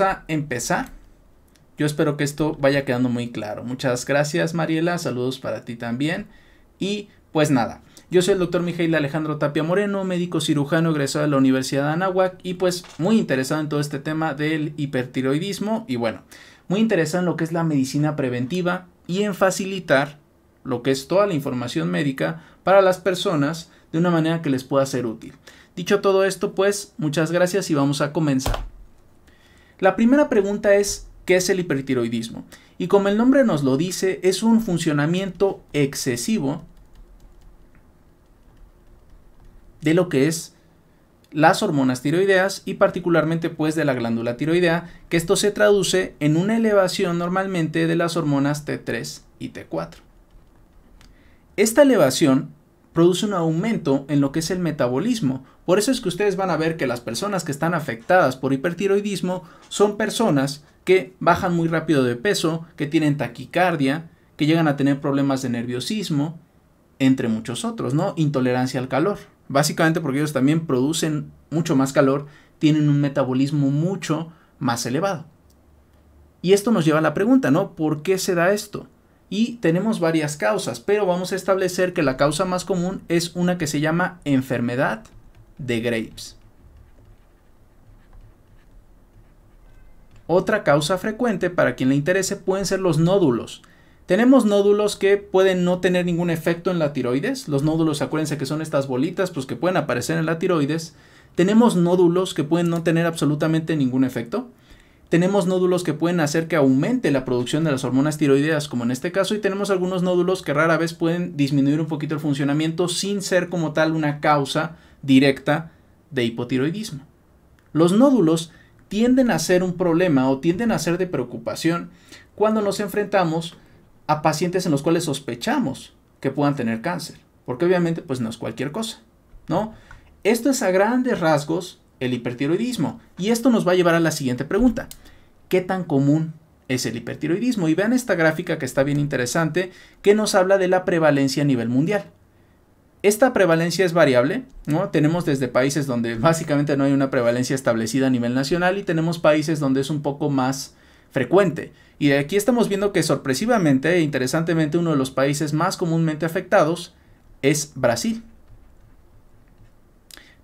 a empezar. Yo espero que esto vaya quedando muy claro. Muchas gracias Mariela, saludos para ti también. Y pues nada, yo soy el doctor Miguel Alejandro Tapia Moreno, médico cirujano egresado de la Universidad de Anáhuac y pues muy interesado en todo este tema del hipertiroidismo y bueno, muy interesado en lo que es la medicina preventiva y en facilitar lo que es toda la información médica para las personas de una manera que les pueda ser útil. Dicho todo esto, pues muchas gracias y vamos a comenzar. La primera pregunta es, ¿qué es el hipertiroidismo? Y como el nombre nos lo dice, es un funcionamiento excesivo de lo que es las hormonas tiroideas y particularmente pues de la glándula tiroidea, que esto se traduce en una elevación normalmente de las hormonas T3 y T4. Esta elevación produce un aumento en lo que es el metabolismo, por eso es que ustedes van a ver que las personas que están afectadas por hipertiroidismo son personas que bajan muy rápido de peso, que tienen taquicardia, que llegan a tener problemas de nerviosismo, entre muchos otros, ¿no? Intolerancia al calor. Básicamente porque ellos también producen mucho más calor, tienen un metabolismo mucho más elevado. Y esto nos lleva a la pregunta, ¿no? ¿Por qué se da esto? Y tenemos varias causas, pero vamos a establecer que la causa más común es una que se llama enfermedad de Graves. Otra causa frecuente para quien le interese pueden ser los nódulos. Tenemos nódulos que pueden no tener ningún efecto en la tiroides. Los nódulos, acuérdense que son estas bolitas, pues que pueden aparecer en la tiroides. Tenemos nódulos que pueden no tener absolutamente ningún efecto. Tenemos nódulos que pueden hacer que aumente la producción de las hormonas tiroideas, como en este caso, y tenemos algunos nódulos que rara vez pueden disminuir un poquito el funcionamiento sin ser como tal una causa directa de hipotiroidismo. Los nódulos tienden a ser un problema o tienden a ser de preocupación cuando nos enfrentamos a pacientes en los cuales sospechamos que puedan tener cáncer, porque obviamente pues no es cualquier cosa, ¿no? Esto es a grandes rasgos el hipertiroidismo y esto nos va a llevar a la siguiente pregunta. ¿Qué tan común es el hipertiroidismo? Y vean esta gráfica que está bien interesante que nos habla de la prevalencia a nivel mundial. Esta prevalencia es variable, ¿no? Tenemos desde países donde básicamente no hay una prevalencia establecida a nivel nacional y tenemos países donde es un poco más frecuente. Y aquí estamos viendo que sorpresivamente e interesantemente uno de los países más comúnmente afectados es Brasil.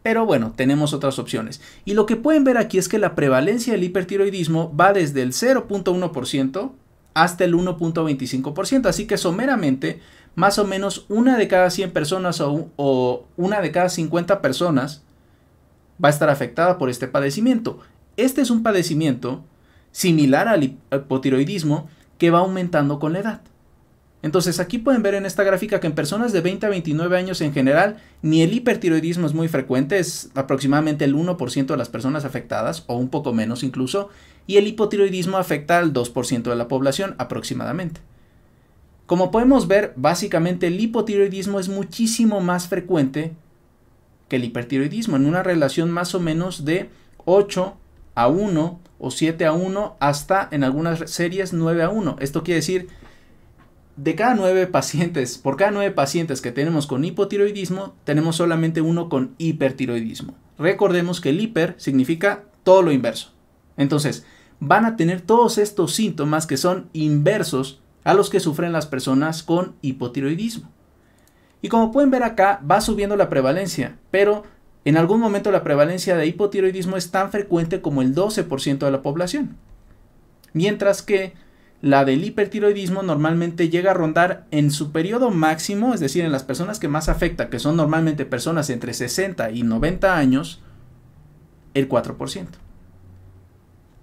Pero bueno, tenemos otras opciones. Y lo que pueden ver aquí es que la prevalencia del hipertiroidismo va desde el 0.1% hasta el 1.25%. Así que someramente más o menos una de cada 100 personas o, una de cada 50 personas va a estar afectada por este padecimiento. Este es un padecimiento similar al hipotiroidismo que va aumentando con la edad. Entonces aquí pueden ver en esta gráfica que en personas de 20 a 29 años en general ni el hipertiroidismo es muy frecuente, es aproximadamente el 1% de las personas afectadas o un poco menos incluso, y el hipotiroidismo afecta al 2% de la población aproximadamente. Como podemos ver, básicamente el hipotiroidismo es muchísimo más frecuente que el hipertiroidismo, en una relación más o menos de 8 a 1 o 7 a 1 hasta en algunas series 9 a 1. Esto quiere decir, de cada 9 pacientes, por cada 9 pacientes que tenemos con hipotiroidismo, tenemos solamente uno con hipertiroidismo. Recordemos que el hiper significa todo lo inverso. Entonces, van a tener todos estos síntomas que son inversos a los que sufren las personas con hipotiroidismo. Y como pueden ver acá, va subiendo la prevalencia, pero en algún momento la prevalencia de hipotiroidismo es tan frecuente como el 12% de la población. Mientras que la del hipertiroidismo normalmente llega a rondar en su periodo máximo, es decir, en las personas que más afecta, que son normalmente personas entre 60 y 90 años, el 4%.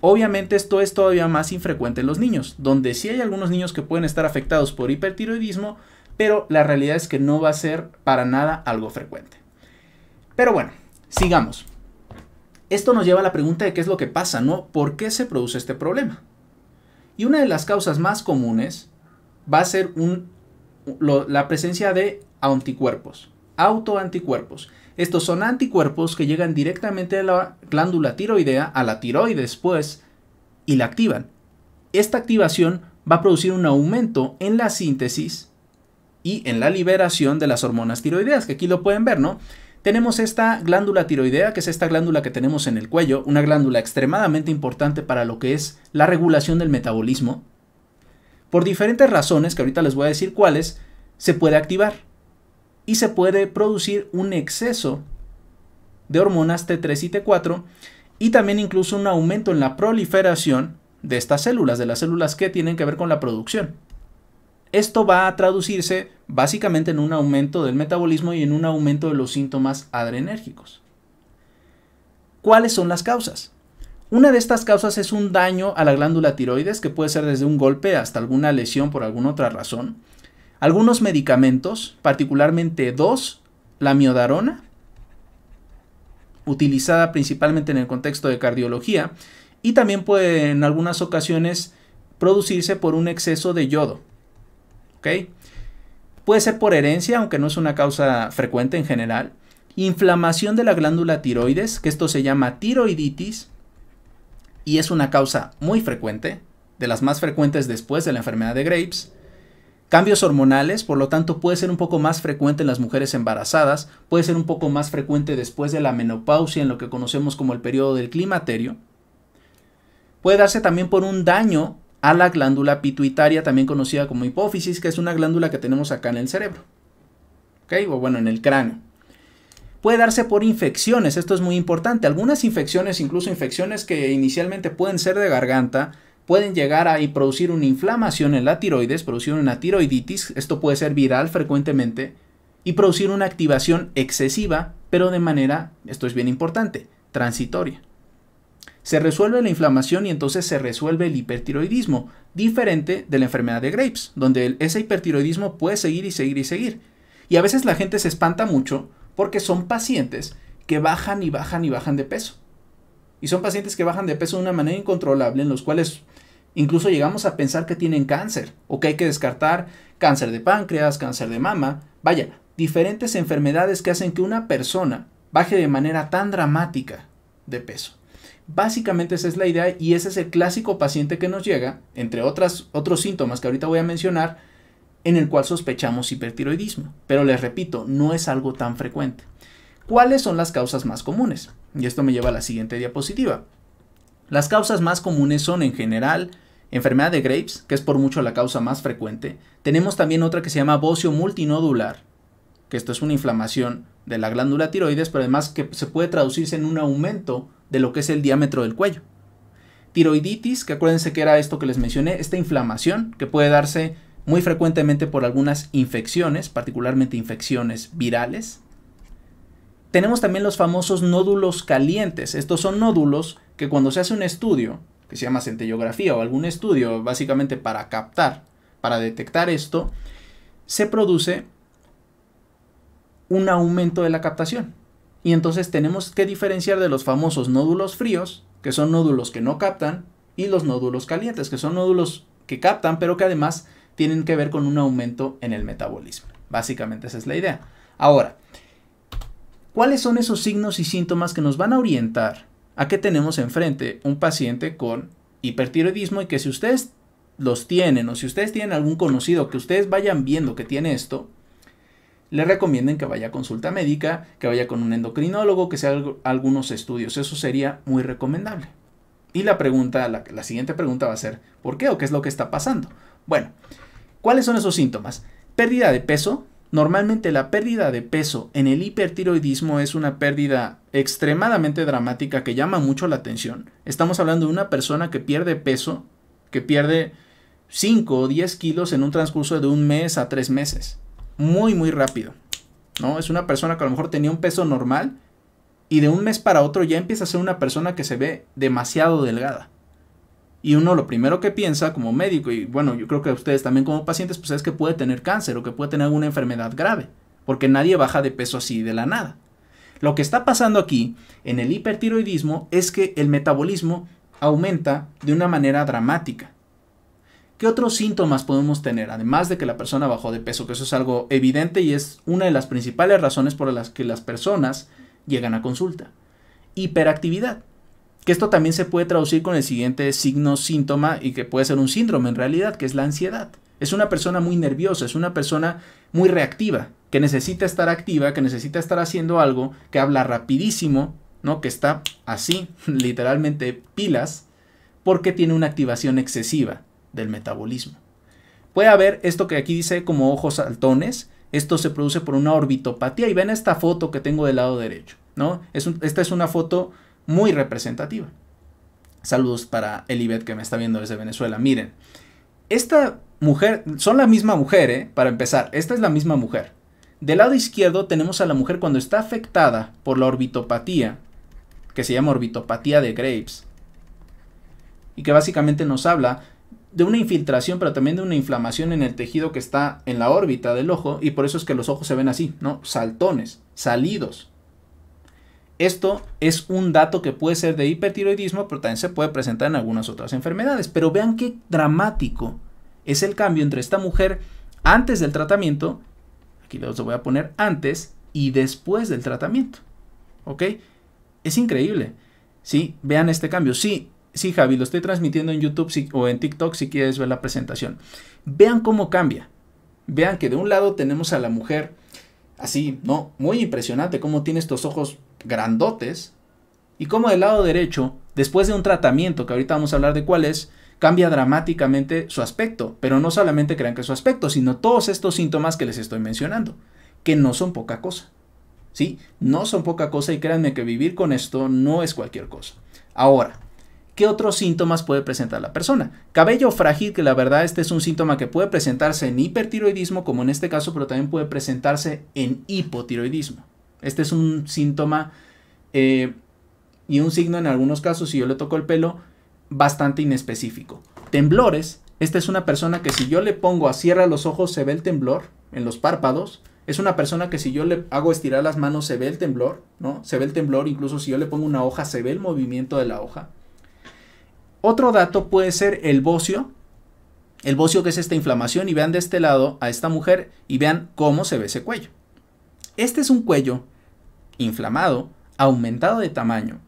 Obviamente esto es todavía más infrecuente en los niños, donde sí hay algunos niños que pueden estar afectados por hipertiroidismo, pero la realidad es que no va a ser para nada algo frecuente. Pero bueno, sigamos. Esto nos lleva a la pregunta de qué es lo que pasa, ¿no? ¿Por qué se produce este problema? Y una de las causas más comunes va a ser la presencia de anticuerpos, autoanticuerpos. Estos son anticuerpos que llegan directamente a la glándula tiroidea a la tiroides, después pues, y la activan. Esta activación va a producir un aumento en la síntesis y en la liberación de las hormonas tiroideas, que aquí lo pueden ver, ¿no? Tenemos esta glándula tiroidea, que es esta glándula que tenemos en el cuello, una glándula extremadamente importante para lo que es la regulación del metabolismo. Por diferentes razones, que ahorita les voy a decir cuáles, se puede activar y se puede producir un exceso de hormonas T3 y T4 y también incluso un aumento en la proliferación de estas células, de las células que tienen que ver con la producción. Esto va a traducirse básicamente en un aumento del metabolismo y en un aumento de los síntomas adrenérgicos. ¿Cuáles son las causas? Una de estas causas es un daño a la glándula tiroides que puede ser desde un golpe hasta alguna lesión por alguna otra razón. Algunos medicamentos, particularmente dos, la miodarona, utilizada principalmente en el contexto de cardiología, y también puede en algunas ocasiones producirse por un exceso de yodo. Puede ser por herencia, aunque no es una causa frecuente en general. Inflamación de la glándula tiroides, que esto se llama tiroiditis, y es una causa muy frecuente, de las más frecuentes después de la enfermedad de Graves. Cambios hormonales, por lo tanto, puede ser un poco más frecuente en las mujeres embarazadas, puede ser un poco más frecuente después de la menopausia, en lo que conocemos como el periodo del climaterio. Puede darse también por un daño a la glándula pituitaria, también conocida como hipófisis, que es una glándula que tenemos acá en el cerebro. ¿Ok? O bueno, en el cráneo. Puede darse por infecciones, esto es muy importante. Algunas infecciones, incluso infecciones que inicialmente pueden ser de garganta, pueden llegar a y producir una inflamación en la tiroides, producir una tiroiditis, esto puede ser viral frecuentemente, y producir una activación excesiva, pero de manera, esto es bien importante, transitoria. Se resuelve la inflamación y entonces se resuelve el hipertiroidismo, diferente de la enfermedad de Graves, donde ese hipertiroidismo puede seguir y seguir y seguir. Y a veces la gente se espanta mucho porque son pacientes que bajan y bajan y bajan de peso. Y son pacientes que bajan de peso de una manera incontrolable, en los cuales incluso llegamos a pensar que tienen cáncer o que hay que descartar cáncer de páncreas, cáncer de mama, vaya, diferentes enfermedades que hacen que una persona baje de manera tan dramática de peso. Básicamente esa es la idea y ese es el clásico paciente que nos llega, entre otras, otros síntomas que ahorita voy a mencionar, en el cual sospechamos hipertiroidismo. Pero les repito, no es algo tan frecuente. ¿Cuáles son las causas más comunes? Y esto me lleva a la siguiente diapositiva. Las causas más comunes son en general enfermedad de Graves, que es por mucho la causa más frecuente. Tenemos también otra que se llama bocio multinodular, que esto es una inflamación de la glándula tiroides, pero además que se puede traducirse en un aumento de lo que es el diámetro del cuello. Tiroiditis, que acuérdense que era esto que les mencioné, esta inflamación que puede darse muy frecuentemente por algunas infecciones, particularmente infecciones virales, tenemos también los famosos nódulos calientes. Estos son nódulos que cuando se hace un estudio, que se llama centellografía o algún estudio básicamente para captar, para detectar esto, se produce un aumento de la captación. Y entonces tenemos que diferenciar de los famosos nódulos fríos, que son nódulos que no captan, y los nódulos calientes, que son nódulos que captan, pero que además tienen que ver con un aumento en el metabolismo. Básicamente esa es la idea. Ahora, ¿Cuáles son esos signos y síntomas que nos van a orientar a que tenemos enfrente un paciente con hipertiroidismo y que si ustedes los tienen o si ustedes tienen algún conocido que ustedes vayan viendo que tiene esto, le recomienden que vaya a consulta médica, que vaya con un endocrinólogo, que se haga algunos estudios. Eso sería muy recomendable. Y la pregunta, la siguiente pregunta va a ser, ¿por qué o qué es lo que está pasando? Bueno, ¿cuáles son esos síntomas? Pérdida de peso, Normalmente la pérdida de peso en el hipertiroidismo es una pérdida extremadamente dramática que llama mucho la atención. Estamos hablando de una persona que pierde peso, que pierde 5 o 10 kilos en un transcurso de un mes a tres meses. Muy, muy rápido. ¿no? Es una persona que a lo mejor tenía un peso normal y de un mes para otro ya empieza a ser una persona que se ve demasiado delgada y uno lo primero que piensa como médico, y bueno, yo creo que ustedes también como pacientes, pues es que puede tener cáncer o que puede tener alguna enfermedad grave, porque nadie baja de peso así de la nada. Lo que está pasando aquí en el hipertiroidismo es que el metabolismo aumenta de una manera dramática. ¿Qué otros síntomas podemos tener? Además de que la persona bajó de peso, que eso es algo evidente y es una de las principales razones por las que las personas llegan a consulta. Hiperactividad que esto también se puede traducir con el siguiente signo, síntoma y que puede ser un síndrome en realidad, que es la ansiedad. Es una persona muy nerviosa, es una persona muy reactiva, que necesita estar activa, que necesita estar haciendo algo, que habla rapidísimo, ¿no? Que está así, literalmente pilas, porque tiene una activación excesiva del metabolismo. Puede haber esto que aquí dice como ojos saltones, esto se produce por una orbitopatía y ven esta foto que tengo del lado derecho, ¿no? Es esta es una foto muy representativa. Saludos para Elibet que me está viendo desde Venezuela. Miren, esta mujer, son la misma mujer, ¿eh? para empezar, esta es la misma mujer. Del lado izquierdo tenemos a la mujer cuando está afectada por la orbitopatía, que se llama orbitopatía de Graves, y que básicamente nos habla de una infiltración, pero también de una inflamación en el tejido que está en la órbita del ojo, y por eso es que los ojos se ven así, ¿no? Saltones, salidos. Esto es un dato que puede ser de hipertiroidismo, pero también se puede presentar en algunas otras enfermedades. Pero vean qué dramático es el cambio entre esta mujer antes del tratamiento, aquí los voy a poner antes y después del tratamiento. ¿Ok? Es increíble. ¿Sí? Vean este cambio. Sí, sí, Javi, lo estoy transmitiendo en YouTube o en TikTok si quieres ver la presentación. Vean cómo cambia. Vean que de un lado tenemos a la mujer Así, ¿no? Muy impresionante cómo tiene estos ojos grandotes. Y cómo del lado derecho, después de un tratamiento, que ahorita vamos a hablar de cuál es, cambia dramáticamente su aspecto. Pero no solamente crean que su aspecto, sino todos estos síntomas que les estoy mencionando, que no son poca cosa. ¿Sí? No son poca cosa y créanme que vivir con esto no es cualquier cosa. Ahora, ¿Qué otros síntomas puede presentar la persona? Cabello frágil, que la verdad este es un síntoma que puede presentarse en hipertiroidismo, como en este caso, pero también puede presentarse en hipotiroidismo. Este es un síntoma eh, y un signo en algunos casos, si yo le toco el pelo, bastante inespecífico. Temblores, esta es una persona que si yo le pongo a cierra los ojos se ve el temblor en los párpados. Es una persona que si yo le hago estirar las manos se ve el temblor, ¿no? Se ve el temblor, incluso si yo le pongo una hoja se ve el movimiento de la hoja. Otro dato puede ser el bocio. El bocio que es esta inflamación y vean de este lado a esta mujer y vean cómo se ve ese cuello. Este es un cuello inflamado, aumentado de tamaño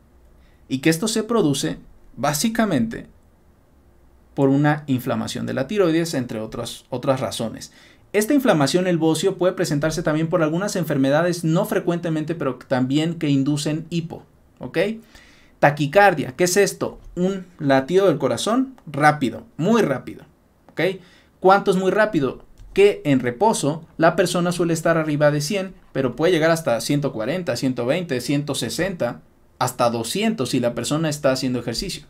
y que esto se produce básicamente por una inflamación de la tiroides, entre otras, otras razones. Esta inflamación, el bocio, puede presentarse también por algunas enfermedades no frecuentemente, pero también que inducen hipo. ¿Ok? Taquicardia, ¿qué es esto? Un latido del corazón rápido, muy rápido. ¿Ok? ¿Cuánto es muy rápido? Que en reposo la persona suele estar arriba de 100, pero puede llegar hasta 140, 120, 160, hasta 200 si la persona está haciendo ejercicio.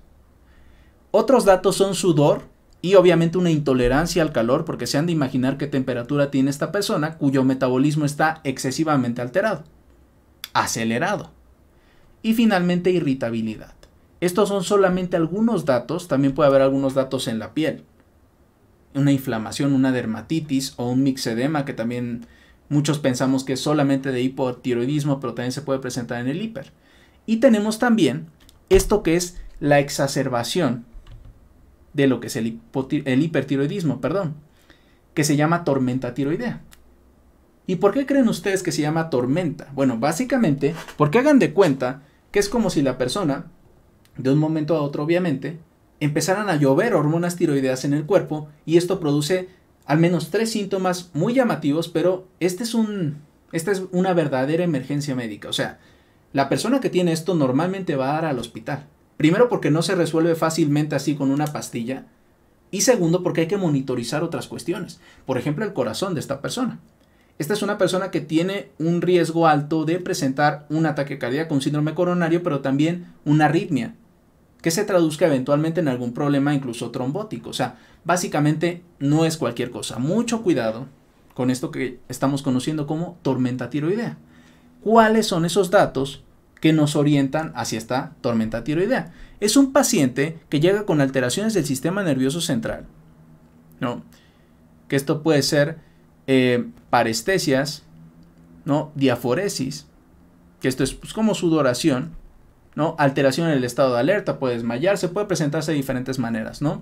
Otros datos son sudor y obviamente una intolerancia al calor porque se han de imaginar qué temperatura tiene esta persona cuyo metabolismo está excesivamente alterado, acelerado y finalmente irritabilidad. Estos son solamente algunos datos, también puede haber algunos datos en la piel. Una inflamación, una dermatitis o un mixedema que también muchos pensamos que es solamente de hipotiroidismo, pero también se puede presentar en el hiper. Y tenemos también esto que es la exacerbación de lo que es el, hipertiroidismo, perdón, que se llama tormenta tiroidea. ¿Y por qué creen ustedes que se llama tormenta? Bueno, básicamente porque hagan de cuenta es como si la persona, de un momento a otro obviamente, empezaran a llover hormonas tiroideas en el cuerpo y esto produce al menos tres síntomas muy llamativos, pero este es un, esta es una verdadera emergencia médica. O sea, la persona que tiene esto normalmente va a dar al hospital. Primero porque no se resuelve fácilmente así con una pastilla y segundo porque hay que monitorizar otras cuestiones, por ejemplo el corazón de esta persona. Esta es una persona que tiene un riesgo alto de presentar un ataque cardíaco, un síndrome coronario, pero también una arritmia, que se traduzca eventualmente en algún problema incluso trombótico. O sea, básicamente no es cualquier cosa. Mucho cuidado con esto que estamos conociendo como tormenta tiroidea. ¿Cuáles son esos datos que nos orientan hacia esta tormenta tiroidea? Es un paciente que llega con alteraciones del sistema nervioso central. ¿No? Que esto puede ser eh, parestesias, ¿no? Diaforesis, que esto es pues, como sudoración, ¿no? Alteración en el estado de alerta, puede desmayarse, puede presentarse de diferentes maneras, ¿no?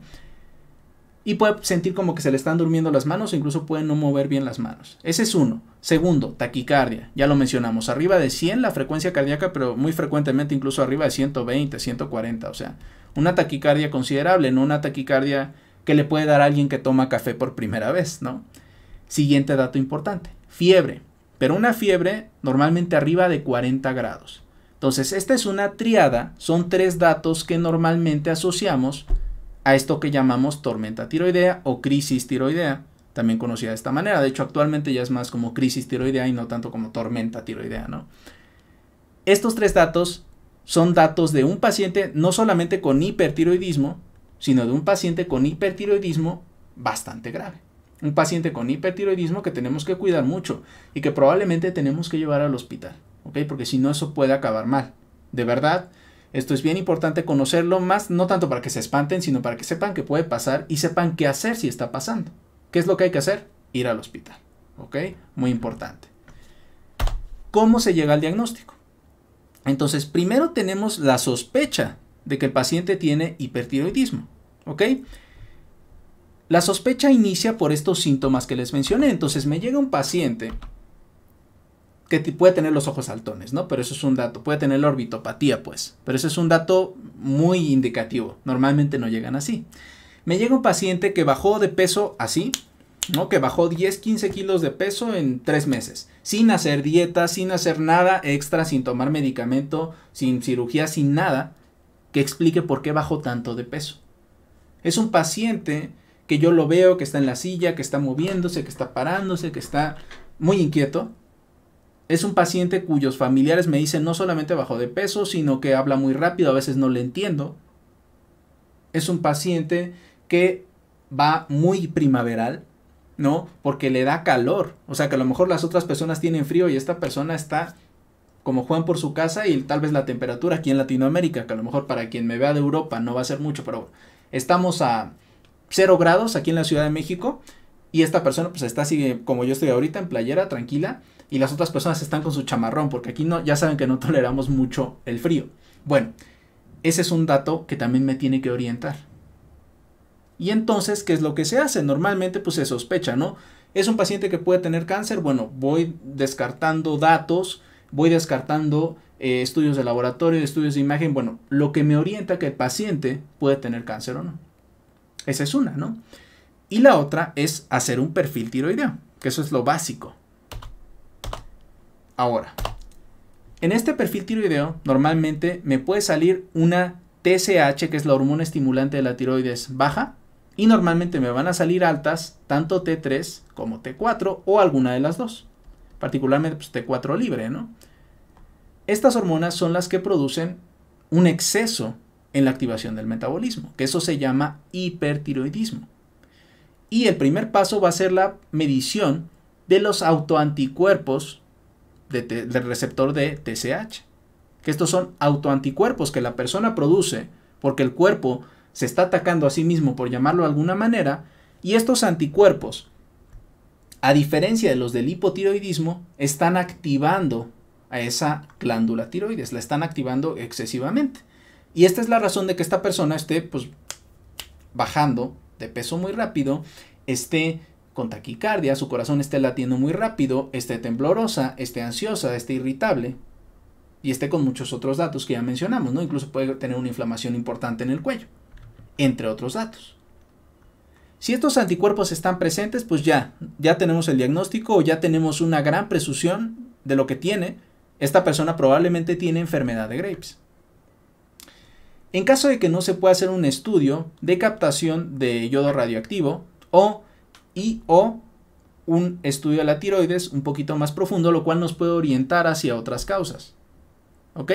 Y puede sentir como que se le están durmiendo las manos incluso puede no mover bien las manos. Ese es uno. Segundo, taquicardia. Ya lo mencionamos. Arriba de 100 la frecuencia cardíaca, pero muy frecuentemente incluso arriba de 120, 140. O sea, una taquicardia considerable, no una taquicardia que le puede dar a alguien que toma café por primera vez, ¿no? Siguiente dato importante, fiebre, pero una fiebre normalmente arriba de 40 grados. Entonces, esta es una triada, son tres datos que normalmente asociamos a esto que llamamos tormenta tiroidea o crisis tiroidea, también conocida de esta manera. De hecho, actualmente ya es más como crisis tiroidea y no tanto como tormenta tiroidea, ¿no? Estos tres datos son datos de un paciente no solamente con hipertiroidismo, sino de un paciente con hipertiroidismo bastante grave un paciente con hipertiroidismo que tenemos que cuidar mucho y que probablemente tenemos que llevar al hospital, ¿ok? Porque si no eso puede acabar mal. De verdad, esto es bien importante conocerlo más, no tanto para que se espanten, sino para que sepan que puede pasar y sepan qué hacer si está pasando. ¿Qué es lo que hay que hacer? Ir al hospital, ¿ok? Muy importante. ¿Cómo se llega al diagnóstico? Entonces, primero tenemos la sospecha de que el paciente tiene hipertiroidismo, ¿ok? La sospecha inicia por estos síntomas que les mencioné. Entonces me llega un paciente que puede tener los ojos saltones, ¿no? Pero eso es un dato. Puede tener la orbitopatía, pues. Pero eso es un dato muy indicativo. Normalmente no llegan así. Me llega un paciente que bajó de peso así, ¿no? Que bajó 10, 15 kilos de peso en 3 meses. Sin hacer dieta, sin hacer nada extra, sin tomar medicamento, sin cirugía, sin nada que explique por qué bajó tanto de peso. Es un paciente que yo lo veo, que está en la silla, que está moviéndose, que está parándose, que está muy inquieto. Es un paciente cuyos familiares me dicen no solamente bajo de peso, sino que habla muy rápido, a veces no le entiendo. Es un paciente que va muy primaveral, ¿no? Porque le da calor. O sea que a lo mejor las otras personas tienen frío y esta persona está como Juan por su casa y tal vez la temperatura aquí en Latinoamérica, que a lo mejor para quien me vea de Europa no va a ser mucho, pero estamos a cero grados aquí en la Ciudad de México y esta persona pues está así como yo estoy ahorita en playera tranquila y las otras personas están con su chamarrón porque aquí no ya saben que no toleramos mucho el frío. Bueno, ese es un dato que también me tiene que orientar. Y entonces, ¿qué es lo que se hace? Normalmente pues se sospecha, ¿no? Es un paciente que puede tener cáncer, bueno, voy descartando datos, voy descartando eh, estudios de laboratorio, estudios de imagen, bueno, lo que me orienta que el paciente puede tener cáncer o no. Esa es una, ¿no? Y la otra es hacer un perfil tiroideo, que eso es lo básico. Ahora, en este perfil tiroideo normalmente me puede salir una TSH, que es la hormona estimulante de la tiroides, baja, y normalmente me van a salir altas tanto T3 como T4 o alguna de las dos, particularmente pues, T4 libre, ¿no? Estas hormonas son las que producen un exceso en la activación del metabolismo, que eso se llama hipertiroidismo. Y el primer paso va a ser la medición de los autoanticuerpos del receptor de TSH, que estos son autoanticuerpos que la persona produce porque el cuerpo se está atacando a sí mismo, por llamarlo de alguna manera, y estos anticuerpos, a diferencia de los del hipotiroidismo, están activando a esa glándula tiroides, la están activando excesivamente. Y esta es la razón de que esta persona esté pues bajando de peso muy rápido, esté con taquicardia, su corazón esté latiendo muy rápido, esté temblorosa, esté ansiosa, esté irritable y esté con muchos otros datos que ya mencionamos, ¿no? Incluso puede tener una inflamación importante en el cuello, entre otros datos. Si estos anticuerpos están presentes, pues ya, ya tenemos el diagnóstico o ya tenemos una gran presunción de lo que tiene. Esta persona probablemente tiene enfermedad de Graves. En caso de que no se pueda hacer un estudio de captación de yodo radioactivo o y o un estudio de la tiroides un poquito más profundo, lo cual nos puede orientar hacia otras causas. ¿Ok?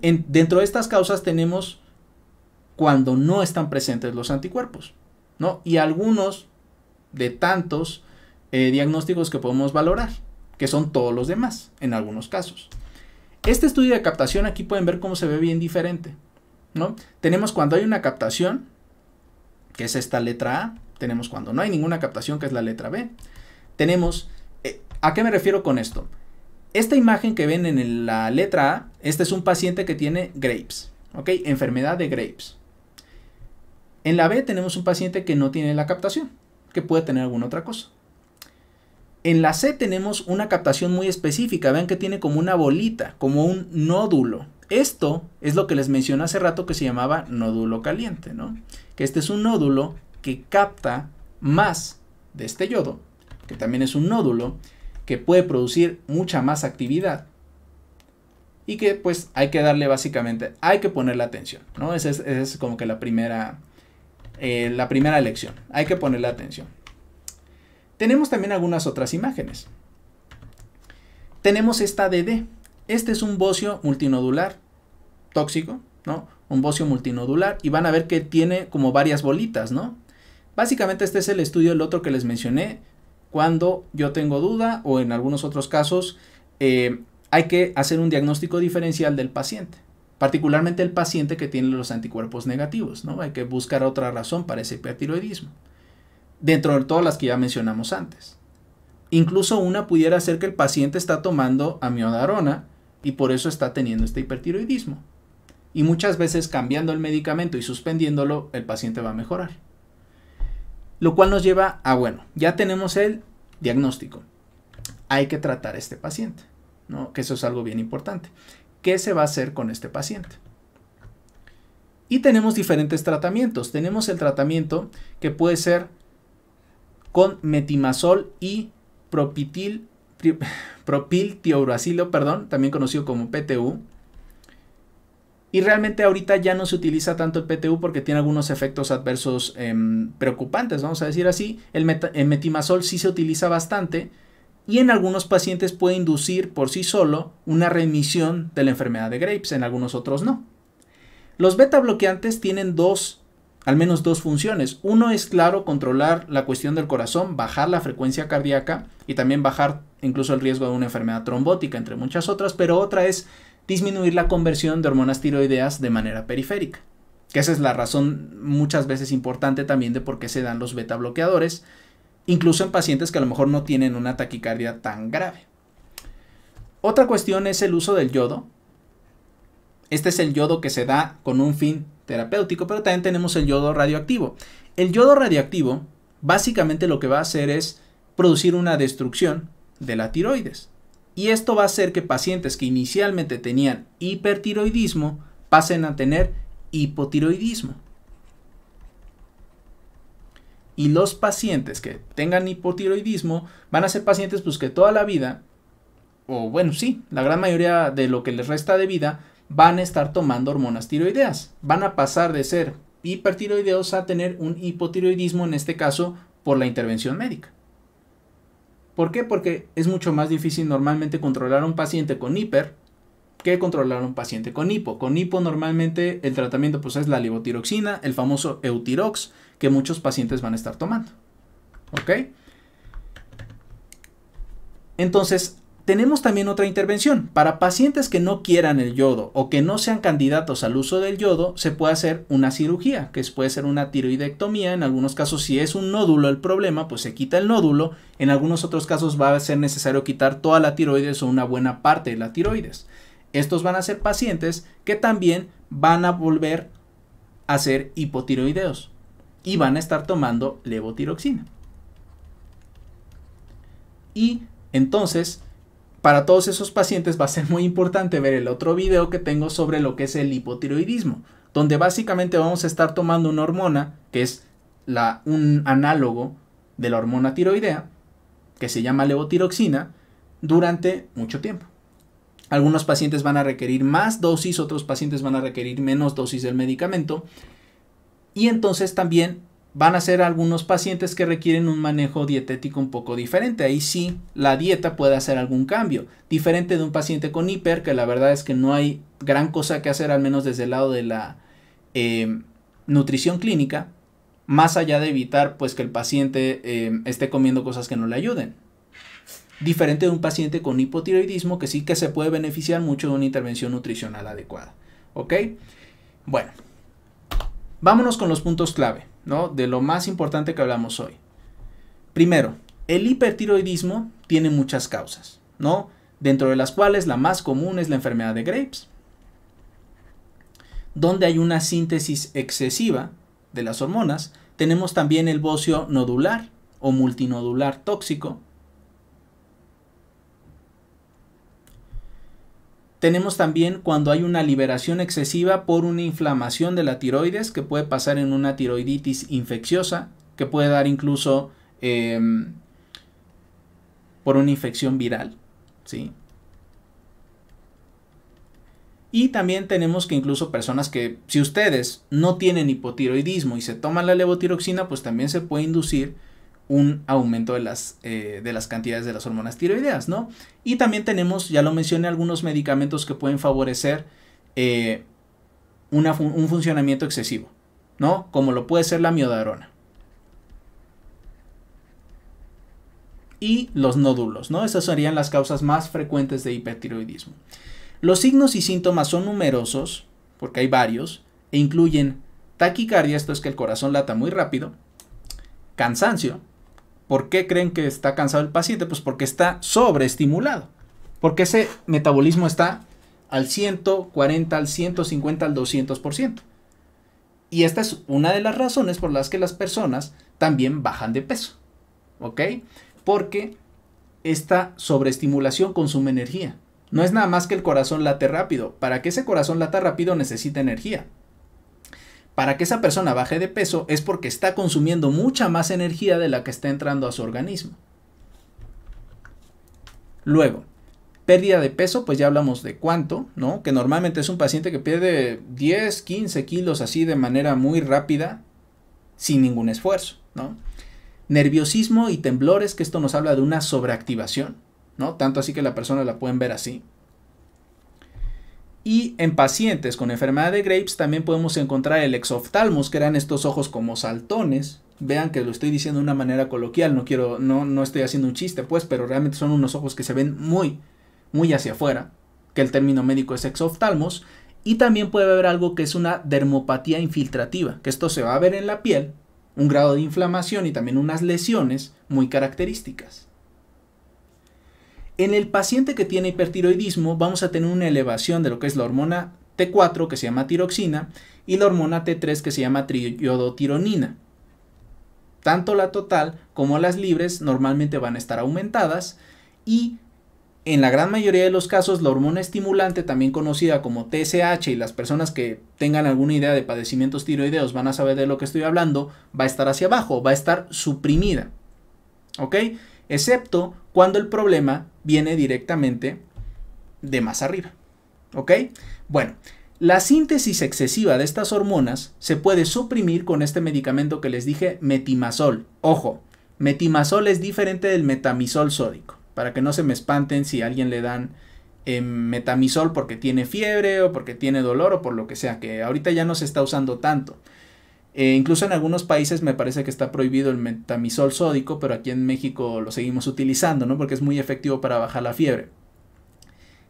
En, dentro de estas causas tenemos cuando no están presentes los anticuerpos, ¿no? Y algunos de tantos eh, diagnósticos que podemos valorar, que son todos los demás, en algunos casos. Este estudio de captación aquí pueden ver cómo se ve bien diferente. Tenemos cuando hay una captación, que es esta letra A, tenemos cuando no hay ninguna captación, que es la letra B. Tenemos, eh, ¿a qué me refiero con esto? Esta imagen que ven en la letra A, este es un paciente que tiene grapes, ¿ok? Enfermedad de grapes. En la B tenemos un paciente que no tiene la captación, que puede tener alguna otra cosa. En la C tenemos una captación muy específica, vean que tiene como una bolita, como un nódulo, esto es lo que les mencioné hace rato que se llamaba nódulo caliente, ¿no? Que este es un nódulo que capta más de este yodo, que también es un nódulo que puede producir mucha más actividad y que pues hay que darle básicamente, hay que ponerle atención, ¿no? Esa es, como que la primera, eh, la primera lección, hay que ponerle atención. Tenemos también algunas otras imágenes. Tenemos esta DD, este es un bocio multinodular tóxico, ¿no? Un bocio multinodular y van a ver que tiene como varias bolitas, ¿no? Básicamente este es el estudio el otro que les mencioné. Cuando yo tengo duda o en algunos otros casos eh, hay que hacer un diagnóstico diferencial del paciente, particularmente el paciente que tiene los anticuerpos negativos, ¿no? Hay que buscar otra razón para ese hipertiroidismo, dentro de todas las que ya mencionamos antes. Incluso una pudiera ser que el paciente está tomando amiodarona y por eso está teniendo este hipertiroidismo. Y muchas veces cambiando el medicamento y suspendiéndolo, el paciente va a mejorar. Lo cual nos lleva a, bueno, ya tenemos el diagnóstico. Hay que tratar a este paciente, ¿no? Que eso es algo bien importante. ¿Qué se va a hacer con este paciente? Y tenemos diferentes tratamientos. Tenemos el tratamiento que puede ser con metimazol y propitil propiltiouracilo, perdón, también conocido como PTU. Y realmente ahorita ya no se utiliza tanto el PTU porque tiene algunos efectos adversos em, preocupantes, vamos a decir así. El, metimazol sí se utiliza bastante y en algunos pacientes puede inducir por sí solo una remisión de la enfermedad de Graves, en algunos otros no. Los beta bloqueantes tienen dos al menos dos funciones. Uno es, claro, controlar la cuestión del corazón, bajar la frecuencia cardíaca y también bajar incluso el riesgo de una enfermedad trombótica, entre muchas otras, pero otra es disminuir la conversión de hormonas tiroideas de manera periférica, que esa es la razón muchas veces importante también de por qué se dan los beta bloqueadores, incluso en pacientes que a lo mejor no tienen una taquicardia tan grave. Otra cuestión es el uso del yodo. Este es el yodo que se da con un fin terapéutico, pero también tenemos el yodo radioactivo. El yodo radioactivo básicamente lo que va a hacer es producir una destrucción de la tiroides. Y esto va a hacer que pacientes que inicialmente tenían hipertiroidismo pasen a tener hipotiroidismo. Y los pacientes que tengan hipotiroidismo van a ser pacientes pues que toda la vida, o bueno, sí, la gran mayoría de lo que les resta de vida, van a estar tomando hormonas tiroideas. Van a pasar de ser hipertiroideos a tener un hipotiroidismo, en este caso, por la intervención médica. ¿Por qué? Porque es mucho más difícil normalmente controlar a un paciente con hiper que controlar un paciente con hipo. Con hipo normalmente el tratamiento pues, es la libotiroxina, el famoso eutirox, que muchos pacientes van a estar tomando. ¿Ok? Entonces, tenemos también otra intervención. Para pacientes que no quieran el yodo o que no sean candidatos al uso del yodo, se puede hacer una cirugía, que puede ser una tiroidectomía. En algunos casos, si es un nódulo el problema, pues se quita el nódulo. En algunos otros casos va a ser necesario quitar toda la tiroides o una buena parte de la tiroides. Estos van a ser pacientes que también van a volver a ser hipotiroideos y van a estar tomando levotiroxina. Y entonces para todos esos pacientes va a ser muy importante ver el otro video que tengo sobre lo que es el hipotiroidismo, donde básicamente vamos a estar tomando una hormona que es un análogo de la hormona tiroidea, que se llama levotiroxina, durante mucho tiempo. Algunos pacientes van a requerir más dosis, otros pacientes van a requerir menos dosis del medicamento. Y entonces también van a ser algunos pacientes que requieren un manejo dietético un poco diferente. Ahí sí, la dieta puede hacer algún cambio. Diferente de un paciente con hiper, que la verdad es que no hay gran cosa que hacer, al menos desde el lado de la em, nutrición clínica, más allá de evitar pues que el paciente em, esté comiendo cosas que no le ayuden. Diferente de un paciente con hipotiroidismo, que sí que se puede beneficiar mucho de una intervención nutricional adecuada. ¿Ok? Bueno, vámonos con los puntos clave. ¿no? De lo más importante que hablamos hoy. Primero, el hipertiroidismo tiene muchas causas, ¿no? Dentro de las cuales la más común es la enfermedad de Graves, donde hay una síntesis excesiva de las hormonas. Tenemos también el bocio nodular o multinodular tóxico, Tenemos también cuando hay una liberación excesiva por una inflamación de la tiroides que puede pasar en una tiroiditis infecciosa, que puede dar incluso em, por una infección viral. ¿sí? Y también tenemos que incluso personas que, si ustedes no tienen hipotiroidismo y se toman la levotiroxina, pues también se puede inducir un aumento de las, eh, de las cantidades de las hormonas tiroideas, ¿no? Y también tenemos, ya lo mencioné, algunos medicamentos que pueden favorecer eh, un funcionamiento excesivo, ¿no? Como lo puede ser la miodarona. Y los nódulos, ¿no? Esas serían las causas más frecuentes de hipertiroidismo. Los signos y síntomas son numerosos, porque hay varios, e incluyen taquicardia, esto es que el corazón lata muy rápido, cansancio, ¿Por qué creen que está cansado el paciente? Pues porque está sobreestimulado. Porque ese metabolismo está al 140, al 150, al 200%. Y esta es una de las razones por las que las personas también bajan de peso. ¿Ok? Porque esta sobreestimulación consume energía. No es nada más que el corazón late rápido. Para que ese corazón lata rápido necesita energía para que esa persona baje de peso es porque está consumiendo mucha más energía de la que está entrando a su organismo. Luego, pérdida de peso, pues ya hablamos de cuánto, ¿no? Que normalmente es un paciente que pierde 10, 15 kilos así de manera muy rápida, sin ningún esfuerzo, ¿no? Nerviosismo y temblores, que esto nos habla de una sobreactivación, ¿no? Tanto así que la persona la pueden ver así, y en pacientes con enfermedad de Graves también podemos encontrar el exoftalmos, que eran estos ojos como saltones. Vean que lo estoy diciendo de una manera coloquial, no quiero, no, estoy haciendo un chiste, pues, pero realmente son unos ojos que se ven muy, muy hacia afuera, que el término médico es exoftalmos. Y también puede haber algo que es una dermopatía infiltrativa, que esto se va a ver en la piel, un grado de inflamación y también unas lesiones muy características. En el paciente que tiene hipertiroidismo vamos a tener una elevación de lo que es la hormona T4 que se llama tiroxina y la hormona T3 que se llama triodotironina. Tanto la total como las libres normalmente van a estar aumentadas y en la gran mayoría de los casos la hormona estimulante también conocida como TSH y las personas que tengan alguna idea de padecimientos tiroideos van a saber de lo que estoy hablando, va a estar hacia abajo, va a estar suprimida. ¿Ok? Excepto cuando el problema viene directamente de más arriba. ¿Ok? Bueno, la síntesis excesiva de estas hormonas se puede suprimir con este medicamento que les dije, metimazol. Ojo, metimazol es diferente del metamisol sódico, para que no se me espanten si a alguien le dan em, metamisol porque tiene fiebre o porque tiene dolor o por lo que sea, que ahorita ya no se está usando tanto. E incluso en algunos países me parece que está prohibido el metamisol sódico, pero aquí en México lo seguimos utilizando, ¿no? Porque es muy efectivo para bajar la fiebre.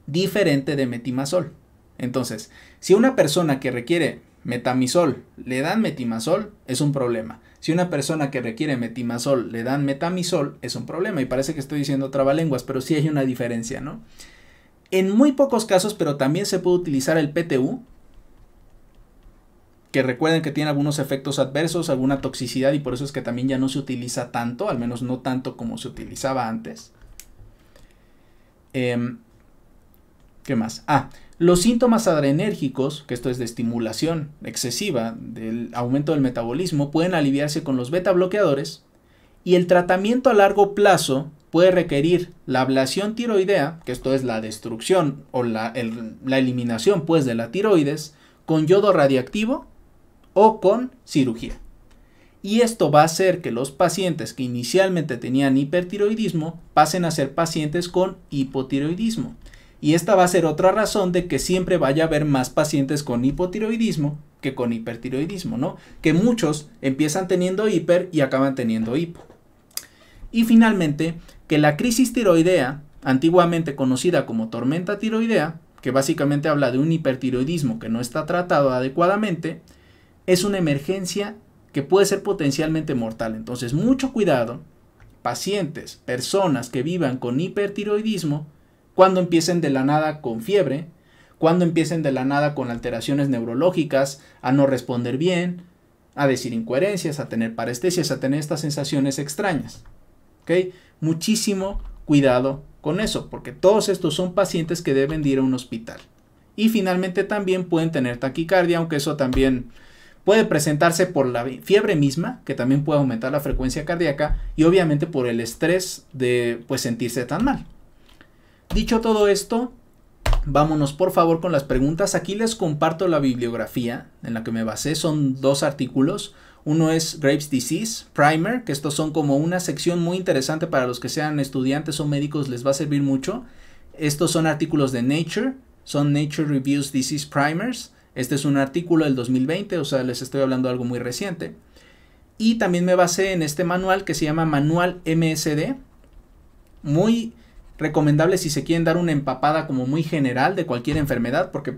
Diferente de metimazol. Entonces, si una persona que requiere metamisol le dan metimazol, es un problema. Si una persona que requiere metimazol le dan metamisol, es un problema. Y parece que estoy diciendo trabalenguas, pero sí hay una diferencia, ¿no? En muy pocos casos, pero también se puede utilizar el PTU, que recuerden que tiene algunos efectos adversos, alguna toxicidad y por eso es que también ya no se utiliza tanto, al menos no tanto como se utilizaba antes. Em, ¿Qué más? Ah, los síntomas adrenérgicos, que esto es de estimulación excesiva del aumento del metabolismo, pueden aliviarse con los beta bloqueadores y el tratamiento a largo plazo puede requerir la ablación tiroidea, que esto es la destrucción o la, la eliminación pues de la tiroides, con yodo radiactivo o con cirugía. Y esto va a hacer que los pacientes que inicialmente tenían hipertiroidismo pasen a ser pacientes con hipotiroidismo. Y esta va a ser otra razón de que siempre vaya a haber más pacientes con hipotiroidismo que con hipertiroidismo, ¿no? Que muchos empiezan teniendo hiper y acaban teniendo hipo. Y finalmente, que la crisis tiroidea, antiguamente conocida como tormenta tiroidea, que básicamente habla de un hipertiroidismo que no está tratado adecuadamente, es una emergencia que puede ser potencialmente mortal. Entonces, mucho cuidado, pacientes, personas que vivan con hipertiroidismo, cuando empiecen de la nada con fiebre, cuando empiecen de la nada con alteraciones neurológicas, a no responder bien, a decir incoherencias, a tener parestesias, a tener estas sensaciones extrañas. ¿Ok? Muchísimo cuidado con eso, porque todos estos son pacientes que deben ir a un hospital. Y finalmente también pueden tener taquicardia, aunque eso también Puede presentarse por la fiebre misma, que también puede aumentar la frecuencia cardíaca, y obviamente por el estrés de pues, sentirse tan mal. Dicho todo esto, vámonos por favor con las preguntas. Aquí les comparto la bibliografía en la que me basé, son dos artículos. Uno es Graves Disease Primer, que estos son como una sección muy interesante para los que sean estudiantes o médicos, les va a servir mucho. Estos son artículos de Nature, son Nature Reviews Disease Primers. Este es un artículo del 2020, o sea, les estoy hablando de algo muy reciente. Y también me basé en este manual que se llama Manual MSD. Muy recomendable si se quieren dar una empapada como muy general de cualquier enfermedad, porque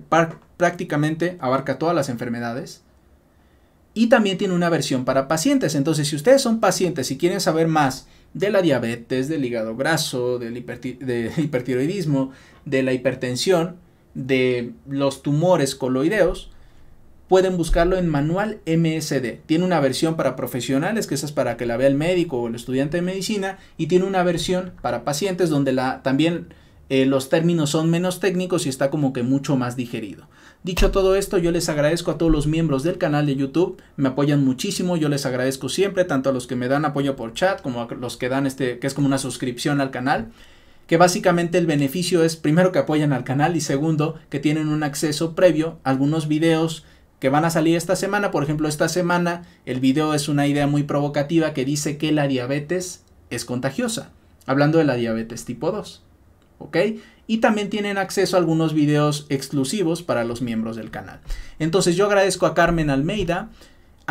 prácticamente abarca todas las enfermedades. Y también tiene una versión para pacientes. Entonces, si ustedes son pacientes y quieren saber más de la diabetes, del hígado graso, del hipertiroidismo, de la hipertensión, de los tumores coloideos, pueden buscarlo en Manual MSD. Tiene una versión para profesionales, que esa es para que la vea el médico o el estudiante de medicina, y tiene una versión para pacientes donde la, también eh, los términos son menos técnicos y está como que mucho más digerido. Dicho todo esto, yo les agradezco a todos los miembros del canal de YouTube, me apoyan muchísimo, yo les agradezco siempre, tanto a los que me dan apoyo por chat como a los que dan este, que es como una suscripción al canal que básicamente el beneficio es primero que apoyan al canal y segundo que tienen un acceso previo a algunos videos que van a salir esta semana. Por ejemplo, esta semana el video es una idea muy provocativa que dice que la diabetes es contagiosa, hablando de la diabetes tipo 2. ¿Ok? y también tienen acceso a algunos videos exclusivos para los miembros del canal. Entonces yo agradezco a Carmen Almeida,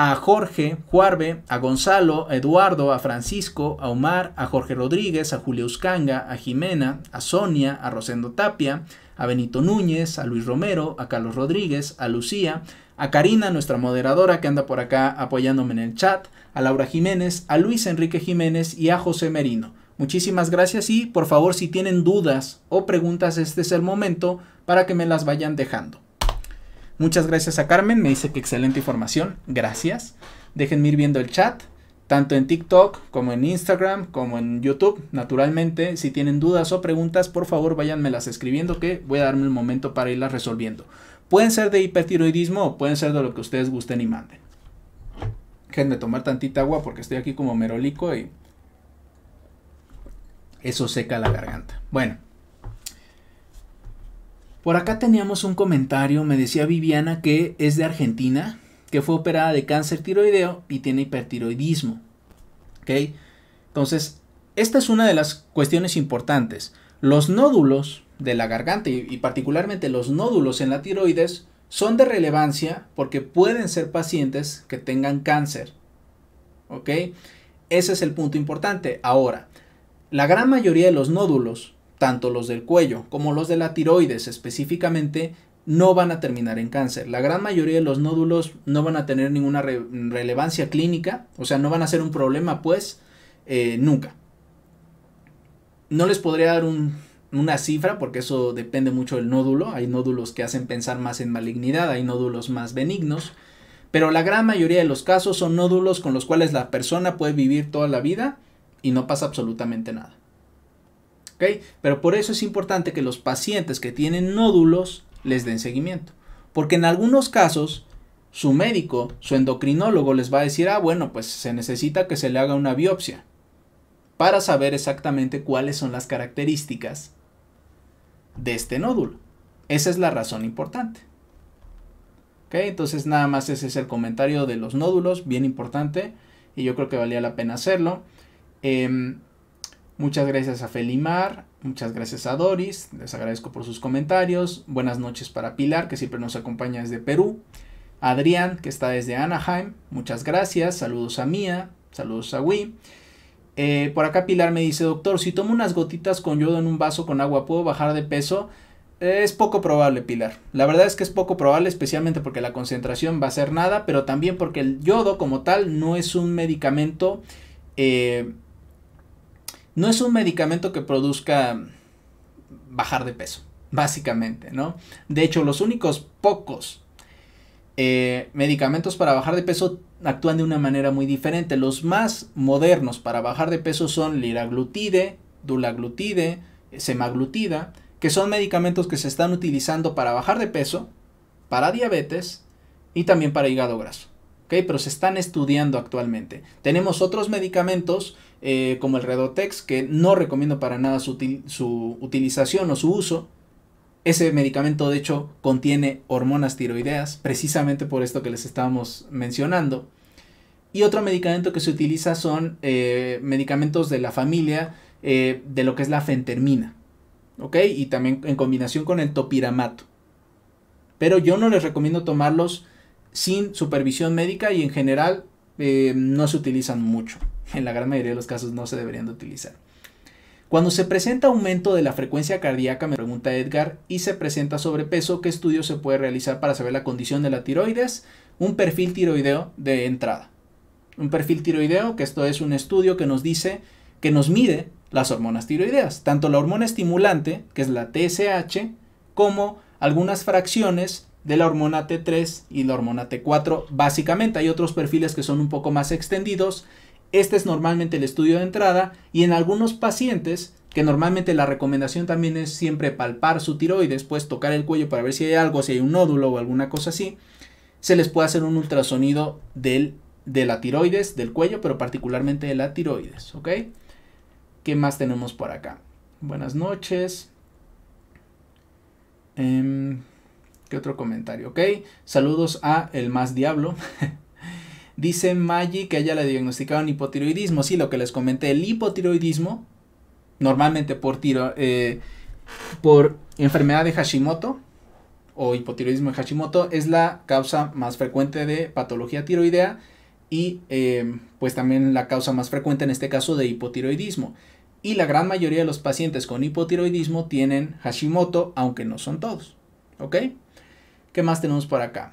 a Jorge, Juarbe, a Gonzalo, a Eduardo, a Francisco, a Omar, a Jorge Rodríguez, a Julio Uscanga, a Jimena, a Sonia, a Rosendo Tapia, a Benito Núñez, a Luis Romero, a Carlos Rodríguez, a Lucía, a Karina, nuestra moderadora que anda por acá apoyándome en el chat, a Laura Jiménez, a Luis Enrique Jiménez y a José Merino. Muchísimas gracias y por favor si tienen dudas o preguntas este es el momento para que me las vayan dejando. Muchas gracias a Carmen, me dice que excelente información, gracias. Déjenme ir viendo el chat, tanto en TikTok como en Instagram, como en YouTube. Naturalmente, si tienen dudas o preguntas, por favor váyanmelas escribiendo que voy a darme un momento para irlas resolviendo. Pueden ser de hipertiroidismo o pueden ser de lo que ustedes gusten y manden. Déjenme tomar tantita agua porque estoy aquí como merolico y eso seca la garganta. Bueno. Por acá teníamos un comentario, me decía Viviana que es de Argentina, que fue operada de cáncer tiroideo y tiene hipertiroidismo. ¿Ok? Entonces, esta es una de las cuestiones importantes. Los nódulos de la garganta y, particularmente los nódulos en la tiroides son de relevancia porque pueden ser pacientes que tengan cáncer. ¿Ok? Ese es el punto importante. Ahora, la gran mayoría de los nódulos tanto los del cuello como los de la tiroides específicamente no van a terminar en cáncer. La gran mayoría de los nódulos no van a tener ninguna relevancia clínica, o sea, no van a ser un problema pues eh, nunca. No les podría dar una cifra porque eso depende mucho del nódulo. Hay nódulos que hacen pensar más en malignidad, hay nódulos más benignos, pero la gran mayoría de los casos son nódulos con los cuales la persona puede vivir toda la vida y no pasa absolutamente nada. Pero por eso es importante que los pacientes que tienen nódulos les den seguimiento. Porque en algunos casos su médico, su endocrinólogo les va a decir, ah, bueno, pues se necesita que se le haga una biopsia para saber exactamente cuáles son las características de este nódulo. Esa es la razón importante. Entonces nada más ese es el comentario de los nódulos, bien importante, y yo creo que valía la pena hacerlo. Em, Muchas gracias a Felimar, muchas gracias a Doris, les agradezco por sus comentarios. Buenas noches para Pilar, que siempre nos acompaña desde Perú. Adrián, que está desde Anaheim, muchas gracias. Saludos a Mía, saludos a Wi. Eh, por acá Pilar me dice, doctor, si tomo unas gotitas con yodo en un vaso con agua, ¿puedo bajar de peso? Eh, es poco probable, Pilar. La verdad es que es poco probable, especialmente porque la concentración va a ser nada, pero también porque el yodo como tal no es un medicamento eh, no es un medicamento que produzca bajar de peso, básicamente, ¿no? De hecho, los únicos pocos eh, medicamentos para bajar de peso actúan de una manera muy diferente. Los más modernos para bajar de peso son liraglutide, dulaglutide, semaglutida, que son medicamentos que se están utilizando para bajar de peso, para diabetes y también para hígado graso. Pero se están estudiando actualmente. Tenemos otros medicamentos eh, como el Redotex, que no recomiendo para nada su, utilización o su uso. Ese medicamento de hecho contiene hormonas tiroideas, precisamente por esto que les estábamos mencionando. Y otro medicamento que se utiliza son eh, medicamentos de la familia eh, de lo que es la fentermina. Y también en combinación con el topiramato. Pero yo no les recomiendo tomarlos sin supervisión médica y en general no se utilizan mucho en la gran mayoría de los casos no se deberían de utilizar. Cuando se presenta aumento de la frecuencia cardíaca, me pregunta Edgar, y se presenta sobrepeso, ¿qué estudio se puede realizar para saber la condición de la tiroides? Un perfil tiroideo de entrada. Un perfil tiroideo, que esto es un estudio que nos dice, que nos mide las hormonas tiroideas, tanto la hormona estimulante, que es la TSH, como algunas fracciones de la hormona T3 y la hormona T4, básicamente. Hay otros perfiles que son un poco más extendidos, este es normalmente el estudio de entrada y en algunos pacientes, que normalmente la recomendación también es siempre palpar su tiroides, pues tocar el cuello para ver si hay algo, si hay un nódulo o alguna cosa así, se les puede hacer un ultrasonido del, de la tiroides, del cuello, pero particularmente de la tiroides, ¿ok? ¿Qué más tenemos por acá? Buenas noches. Em, ¿Qué otro comentario? Ok. Saludos a El Más Diablo. Dice Maggie que ella le diagnosticaron hipotiroidismo. Sí, lo que les comenté, el hipotiroidismo, normalmente por, tiro, eh, por enfermedad de Hashimoto o hipotiroidismo de Hashimoto, es la causa más frecuente de patología tiroidea y eh, pues también la causa más frecuente en este caso de hipotiroidismo. Y la gran mayoría de los pacientes con hipotiroidismo tienen Hashimoto, aunque no son todos. ¿Ok? ¿Qué más tenemos por acá?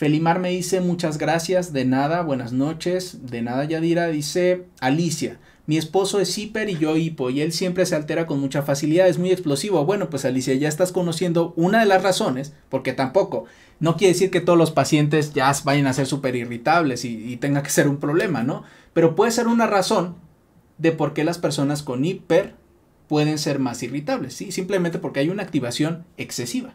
Felimar me dice muchas gracias, de nada, buenas noches, de nada Yadira, dice Alicia. Mi esposo es hiper y yo hipo, y él siempre se altera con mucha facilidad, es muy explosivo. Bueno, pues Alicia, ya estás conociendo una de las razones, porque tampoco, no quiere decir que todos los pacientes ya vayan a ser súper irritables y, tenga que ser un problema, ¿no? Pero puede ser una razón de por qué las personas con hiper pueden ser más irritables, ¿sí? Simplemente porque hay una activación excesiva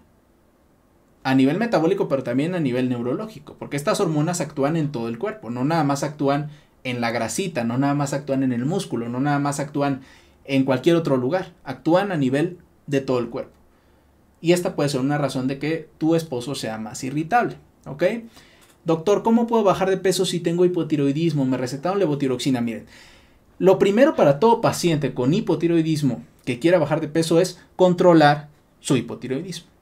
a nivel metabólico, pero también a nivel neurológico, porque estas hormonas actúan en todo el cuerpo, no nada más actúan en la grasita, no nada más actúan en el músculo, no nada más actúan en cualquier otro lugar, actúan a nivel de todo el cuerpo. Y esta puede ser una razón de que tu esposo sea más irritable, ¿ok? Doctor, ¿cómo puedo bajar de peso si tengo hipotiroidismo? Me recetaron levotiroxina, miren. Lo primero para todo paciente con hipotiroidismo que quiera bajar de peso es controlar su hipotiroidismo.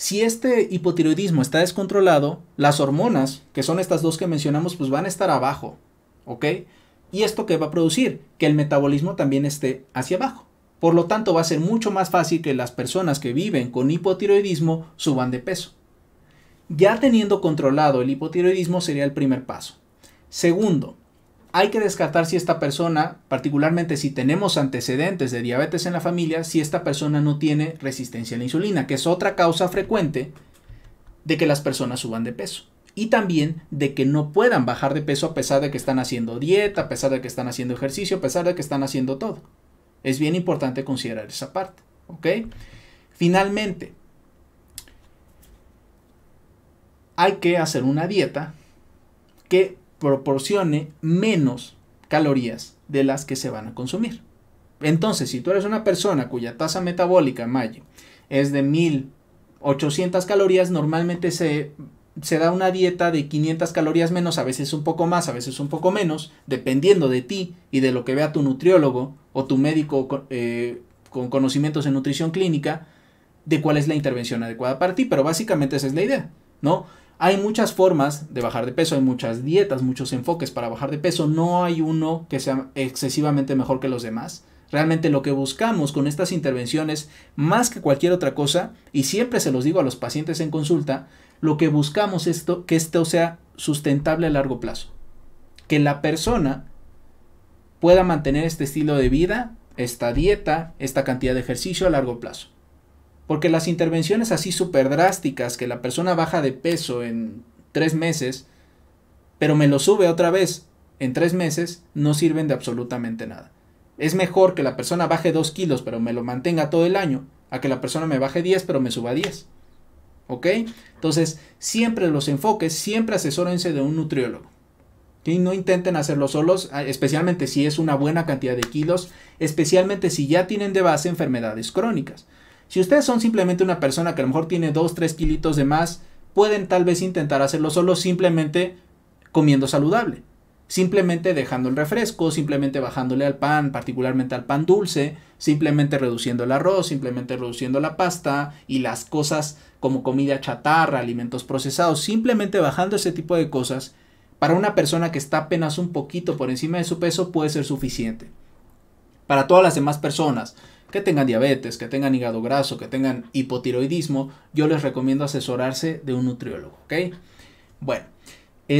Si este hipotiroidismo está descontrolado, las hormonas, que son estas dos que mencionamos, pues van a estar abajo, ¿ok? ¿Y esto qué va a producir? Que el metabolismo también esté hacia abajo. Por lo tanto, va a ser mucho más fácil que las personas que viven con hipotiroidismo suban de peso. Ya teniendo controlado el hipotiroidismo sería el primer paso. Segundo, hay que descartar si esta persona, particularmente si tenemos antecedentes de diabetes en la familia, si esta persona no tiene resistencia a la insulina, que es otra causa frecuente de que las personas suban de peso. Y también de que no puedan bajar de peso a pesar de que están haciendo dieta, a pesar de que están haciendo ejercicio, a pesar de que están haciendo todo. Es bien importante considerar esa parte. ¿Ok? Finalmente, hay que hacer una dieta que proporcione menos calorías de las que se van a consumir. Entonces, si tú eres una persona cuya tasa metabólica, Mayo, es de 1800 calorías, normalmente se, da una dieta de 500 calorías menos, a veces un poco más, a veces un poco menos, dependiendo de ti y de lo que vea tu nutriólogo o tu médico con eh, conocimientos en nutrición clínica, de cuál es la intervención adecuada para ti. Pero básicamente esa es la idea, ¿no? Hay muchas formas de bajar de peso, hay muchas dietas, muchos enfoques para bajar de peso. No hay uno que sea excesivamente mejor que los demás. Realmente lo que buscamos con estas intervenciones, más que cualquier otra cosa, y siempre se los digo a los pacientes en consulta, lo que buscamos es que esto sea sustentable a largo plazo. Que la persona pueda mantener este estilo de vida, esta dieta, esta cantidad de ejercicio a largo plazo. Porque las intervenciones así súper drásticas, que la persona baja de peso en tres meses, pero me lo sube otra vez en tres meses, no sirven de absolutamente nada. Es mejor que la persona baje dos kilos, pero me lo mantenga todo el año, a que la persona me baje 10, pero me suba 10. ¿Ok? Entonces, siempre los enfoques, siempre asesórense de un nutriólogo. y No intenten hacerlo solos, ah, especialmente si es una buena cantidad de kilos, especialmente si ya tienen de base enfermedades crónicas. Si ustedes son simplemente una persona que a lo mejor tiene 2, 3 kilitos de más, pueden tal vez intentar hacerlo solo simplemente comiendo saludable. Simplemente dejando el refresco, simplemente bajándole al pan, particularmente al pan dulce, simplemente reduciendo el arroz, simplemente reduciendo la pasta y las cosas como comida chatarra, alimentos procesados, simplemente bajando ese tipo de cosas, para una persona que está apenas un poquito por encima de su peso puede ser suficiente. Para todas las demás personas que tengan diabetes, que tengan hígado graso, que tengan hipotiroidismo, yo les recomiendo asesorarse de un nutriólogo, ¿ok? Bueno,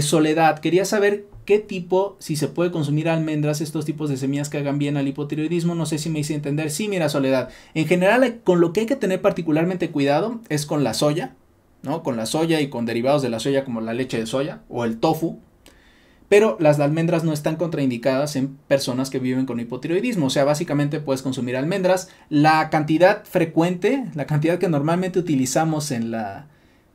Soledad, quería saber qué tipo, si se puede consumir almendras, estos tipos de semillas que hagan bien al hipotiroidismo, no sé si me hice entender. Sí, mira, Soledad, en general con lo que hay que tener particularmente cuidado es con la soya, ¿no? Con la soya y con derivados de la soya como la leche de soya o el tofu, pero las almendras no están contraindicadas en personas que viven con hipotiroidismo. O sea, básicamente puedes consumir almendras. La cantidad frecuente, la cantidad que normalmente utilizamos en,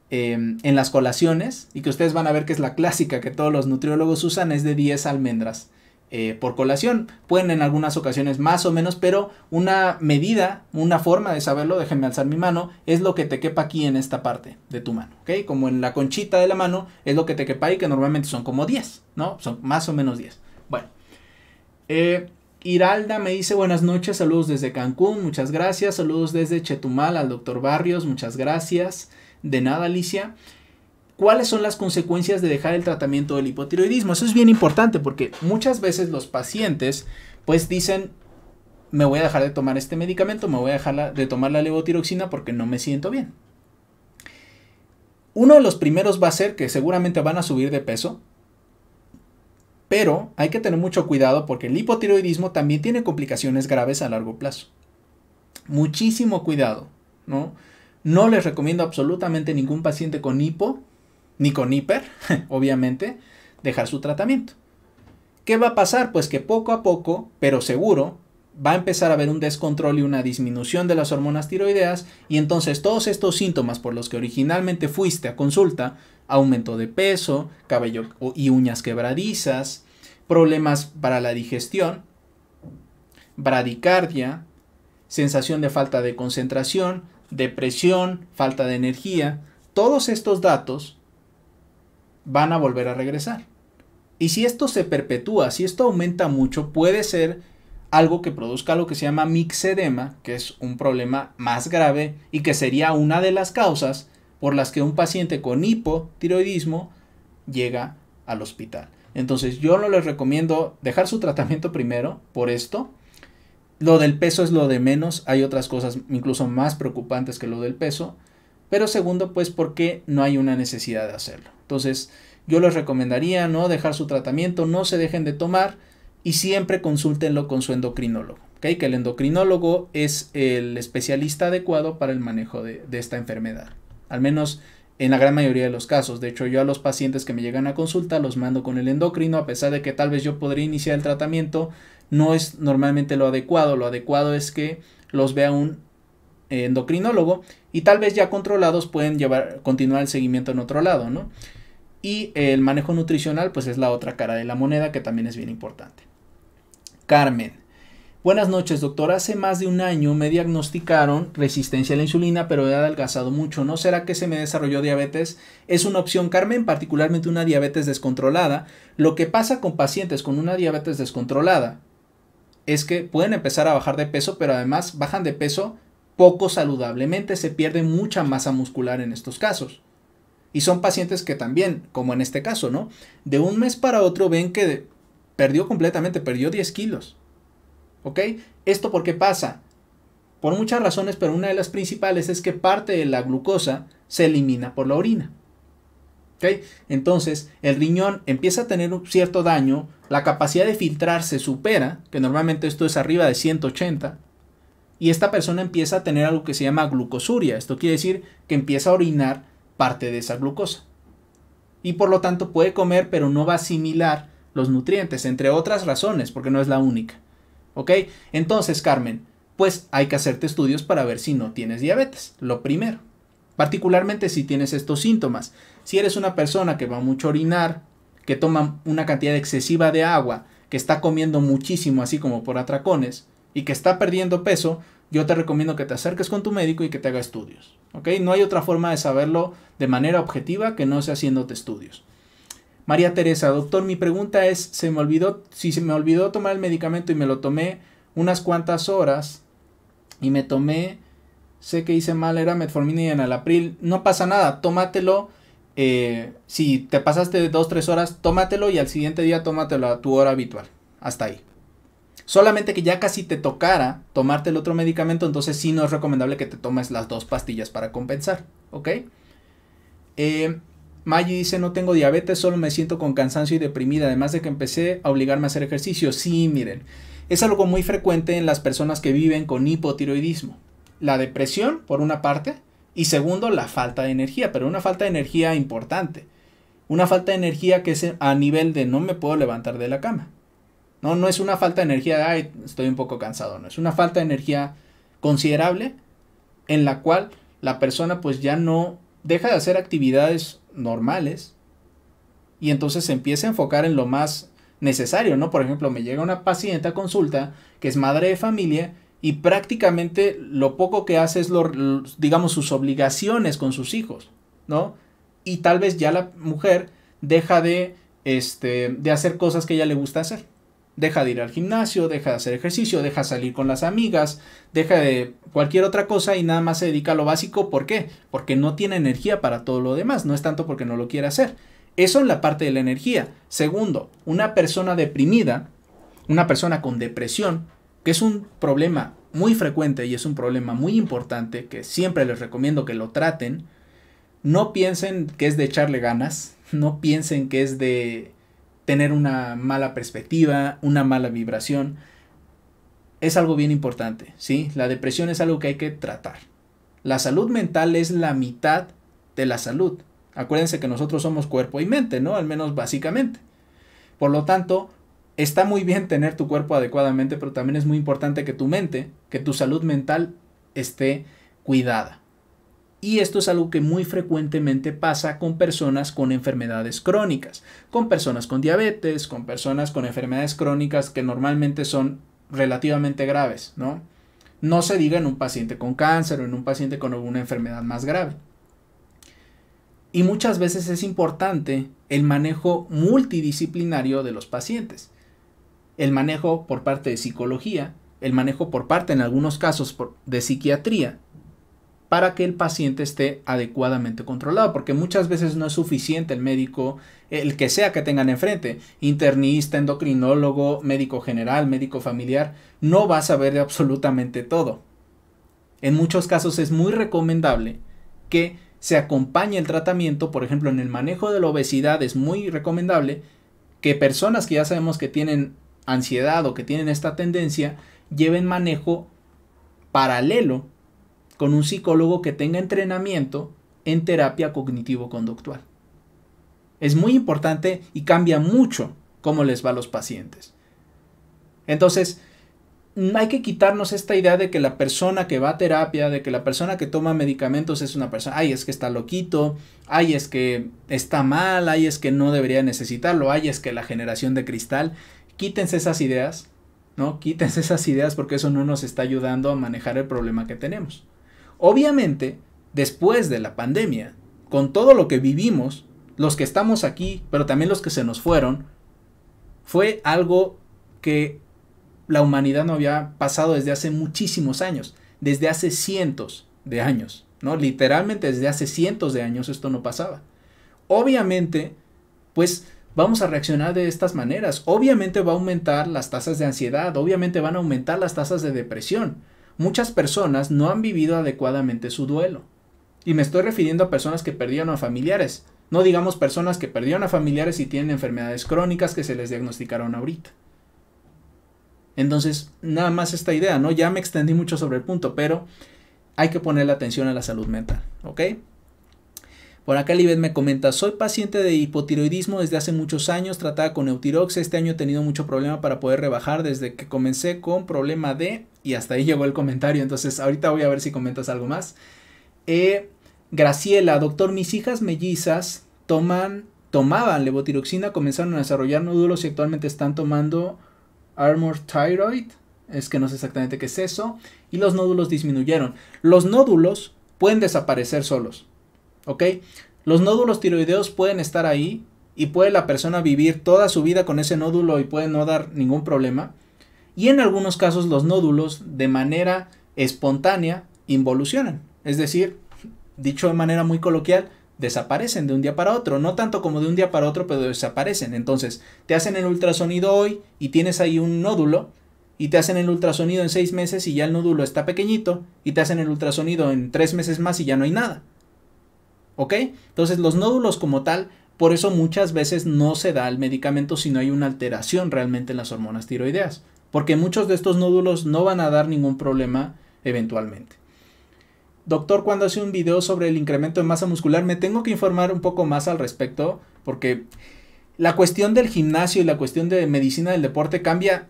em, en las colaciones y que ustedes van a ver que es la clásica que todos los nutriólogos usan es de 10 almendras. Eh, por colación. Pueden en algunas ocasiones más o menos, pero una medida, una forma de saberlo, déjenme alzar mi mano, es lo que te quepa aquí en esta parte de tu mano, ¿ok? Como en la conchita de la mano es lo que te quepa ahí, que normalmente son como 10, ¿no? Son más o menos 10. Bueno. Eh, Iralda me dice buenas noches, saludos desde Cancún, muchas gracias, saludos desde Chetumal al doctor Barrios, muchas gracias, de nada Alicia. ¿Cuáles son las consecuencias de dejar el tratamiento del hipotiroidismo? Eso es bien importante porque muchas veces los pacientes pues dicen, me voy a dejar de tomar este medicamento, me voy a dejar de tomar la levotiroxina porque no me siento bien. Uno de los primeros va a ser que seguramente van a subir de peso, pero hay que tener mucho cuidado porque el hipotiroidismo también tiene complicaciones graves a largo plazo. Muchísimo cuidado, ¿no? No les recomiendo absolutamente ningún paciente con hipo ni con hiper, obviamente, dejar su tratamiento. ¿Qué va a pasar? Pues que poco a poco, pero seguro, va a empezar a haber un descontrol y una disminución de las hormonas tiroideas y entonces todos estos síntomas por los que originalmente fuiste a consulta, aumento de peso, cabello y uñas quebradizas, problemas para la digestión, bradicardia, sensación de falta de concentración, depresión, falta de energía, todos estos datos van a volver a regresar. Y si esto se perpetúa, si esto aumenta mucho, puede ser algo que produzca lo que se llama mixedema, que es un problema más grave y que sería una de las causas por las que un paciente con hipotiroidismo llega al hospital. Entonces yo no les recomiendo dejar su tratamiento primero por esto. Lo del peso es lo de menos, hay otras cosas incluso más preocupantes que lo del peso, pero segundo pues porque no hay una necesidad de hacerlo. Entonces, yo les recomendaría no dejar su tratamiento, no se dejen de tomar y siempre consúltenlo con su endocrinólogo. Que el endocrinólogo es el especialista adecuado para el manejo de, de esta enfermedad. Al menos en la gran mayoría de los casos. De hecho, yo a los pacientes que me llegan a consulta los mando con el endocrino, a pesar de que tal vez yo podría iniciar el tratamiento, no es normalmente lo adecuado. Lo adecuado es que los vea un endocrinólogo y tal vez ya controlados pueden llevar, continuar el seguimiento en otro lado, ¿no? Y el manejo nutricional pues es la otra cara de la moneda que también es bien importante. Carmen. Buenas noches, doctor. Hace más de un año me diagnosticaron resistencia a la insulina, pero he adelgazado mucho. ¿No será que se me desarrolló diabetes? Es una opción, Carmen, particularmente una diabetes descontrolada. Lo que pasa con pacientes con una diabetes descontrolada es que pueden empezar a bajar de peso, pero además bajan de peso poco saludablemente, se pierde mucha masa muscular en estos casos. Y son pacientes que también, como en este caso, ¿no? De un mes para otro ven que perdió completamente, perdió 10 kilos. ¿Ok? ¿Esto por qué pasa? Por muchas razones, pero una de las principales es que parte de la glucosa se elimina por la orina. ¿Ok? Entonces, el riñón empieza a tener un cierto daño, la capacidad de filtrar se supera, que normalmente esto es arriba de 180, y esta persona empieza a tener algo que se llama glucosuria. Esto quiere decir que empieza a orinar parte de esa glucosa. Y por lo tanto puede comer, pero no va a asimilar los nutrientes, entre otras razones, porque no es la única. ¿Ok? Entonces, Carmen, pues hay que hacerte estudios para ver si no tienes diabetes, lo primero. Particularmente si tienes estos síntomas. Si eres una persona que va mucho a orinar, que toma una cantidad excesiva de agua, que está comiendo muchísimo, así como por atracones, y que está perdiendo peso, yo te recomiendo que te acerques con tu médico y que te haga estudios. No hay otra forma de saberlo de manera objetiva que no sea haciéndote estudios. María Teresa, doctor, mi pregunta es, se me olvidó, si se me olvidó tomar el medicamento y me lo tomé unas cuantas horas y me tomé, sé que hice mal, era metformina y april, no pasa nada, tómatelo. Eh, si te pasaste dos, tres horas, tómatelo y al siguiente día tómatelo a tu hora habitual. Hasta ahí. Solamente que ya casi te tocara tomarte el otro medicamento, entonces sí no es recomendable que te tomes las dos pastillas para compensar, ¿ok? Eh, dice, no tengo diabetes, solo me siento con cansancio y deprimida, además de que empecé a obligarme a hacer ejercicio. Sí, miren, es algo muy frecuente en las personas que viven con hipotiroidismo. La depresión, por una parte, y segundo, la falta de energía, pero una falta de energía importante. Una falta de energía que es a nivel de no me puedo levantar de la cama. No, no es una falta de energía estoy un poco cansado, no, es una falta de energía considerable en la cual la persona pues ya no deja de hacer actividades normales y entonces se empieza a enfocar en lo más necesario, ¿no? Por ejemplo, me llega una paciente a consulta que es madre de familia y prácticamente lo poco que hace es, lo, digamos, sus obligaciones con sus hijos, ¿no? Y tal vez ya la mujer deja de, este, de hacer cosas que ella le gusta hacer deja de ir al gimnasio, deja de hacer ejercicio, deja salir con las amigas, deja de cualquier otra cosa y nada más se dedica a lo básico. ¿Por qué? Porque no tiene energía para todo lo demás, no es tanto porque no lo quiere hacer. Eso en la parte de la energía. Segundo, una persona deprimida, una persona con depresión, que es un problema muy frecuente y es un problema muy importante que siempre les recomiendo que lo traten, no piensen que es de echarle ganas, no piensen que es de tener una mala perspectiva, una mala vibración, es algo bien importante, ¿sí? La depresión es algo que hay que tratar. La salud mental es la mitad de la salud. Acuérdense que nosotros somos cuerpo y mente, ¿no? Al menos básicamente. Por lo tanto, está muy bien tener tu cuerpo adecuadamente, pero también es muy importante que tu mente, que tu salud mental esté cuidada. Y esto es algo que muy frecuentemente pasa con personas con enfermedades crónicas, con personas con diabetes, con personas con enfermedades crónicas que normalmente son relativamente graves, ¿no? No se diga en un paciente con cáncer o en un paciente con alguna enfermedad más grave. Y muchas veces es importante el manejo multidisciplinario de los pacientes. El manejo por parte de psicología, el manejo por parte en algunos casos de psiquiatría, para que el paciente esté adecuadamente controlado, porque muchas veces no es suficiente el médico, el que sea que tengan enfrente, internista, endocrinólogo, médico general, médico familiar, no va a saber de absolutamente todo. En muchos casos es muy recomendable que se acompañe el tratamiento, por ejemplo, en el manejo de la obesidad es muy recomendable que personas que ya sabemos que tienen ansiedad o que tienen esta tendencia lleven manejo paralelo con un psicólogo que tenga entrenamiento en terapia cognitivo-conductual. Es muy importante y cambia mucho cómo les va a los pacientes. Entonces, hay que quitarnos esta idea de que la persona que va a terapia, de que la persona que toma medicamentos es una persona, ay, es que está loquito, ay, es que está mal, ay, es que no debería necesitarlo, ay, es que la generación de cristal, quítense esas ideas, ¿no? Quítense esas ideas porque eso no nos está ayudando a manejar el problema que tenemos. Obviamente, después de la pandemia, con todo lo que vivimos, los que estamos aquí, pero también los que se nos fueron, fue algo que la humanidad no había pasado desde hace muchísimos años, desde hace cientos de años, ¿no? Literalmente desde hace cientos de años esto no pasaba. Obviamente, pues vamos a reaccionar de estas maneras. Obviamente va a aumentar las tasas de ansiedad, obviamente van a aumentar las tasas de depresión muchas personas no han vivido adecuadamente su duelo. Y me estoy refiriendo a personas que perdieron a familiares, no digamos personas que perdieron a familiares y tienen enfermedades crónicas que se les diagnosticaron ahorita. Entonces, nada más esta idea, ¿no? Ya me extendí mucho sobre el punto, pero hay que ponerle atención a la salud mental, ¿ok? Por acá Libet me comenta, soy paciente de hipotiroidismo desde hace muchos años, tratada con Eutirox, este año he tenido mucho problema para poder rebajar desde que comencé con problema de... Y hasta ahí llegó el comentario, entonces ahorita voy a ver si comentas algo más. Eh, Graciela, doctor, mis hijas mellizas toman, tomaban levotiroxina, comenzaron a desarrollar nódulos y actualmente están tomando Armor Thyroid, es que no sé exactamente qué es eso, y los nódulos disminuyeron. Los nódulos pueden desaparecer solos ¿ok? Los nódulos tiroideos pueden estar ahí y puede la persona vivir toda su vida con ese nódulo y puede no dar ningún problema. Y en algunos casos los nódulos de manera espontánea involucionan, es decir, dicho de manera muy coloquial, desaparecen de un día para otro, no tanto como de un día para otro, pero desaparecen. Entonces, te hacen el ultrasonido hoy y tienes ahí un nódulo, y te hacen el ultrasonido en seis meses y ya el nódulo está pequeñito, y te hacen el ultrasonido en tres meses más y ya no hay nada. ¿Ok? Entonces los nódulos como tal, por eso muchas veces no se da el medicamento si no hay una alteración realmente en las hormonas tiroideas, porque muchos de estos nódulos no van a dar ningún problema eventualmente. Doctor, cuando hace un video sobre el incremento de masa muscular, me tengo que informar un poco más al respecto, porque la cuestión del gimnasio y la cuestión de medicina del deporte cambia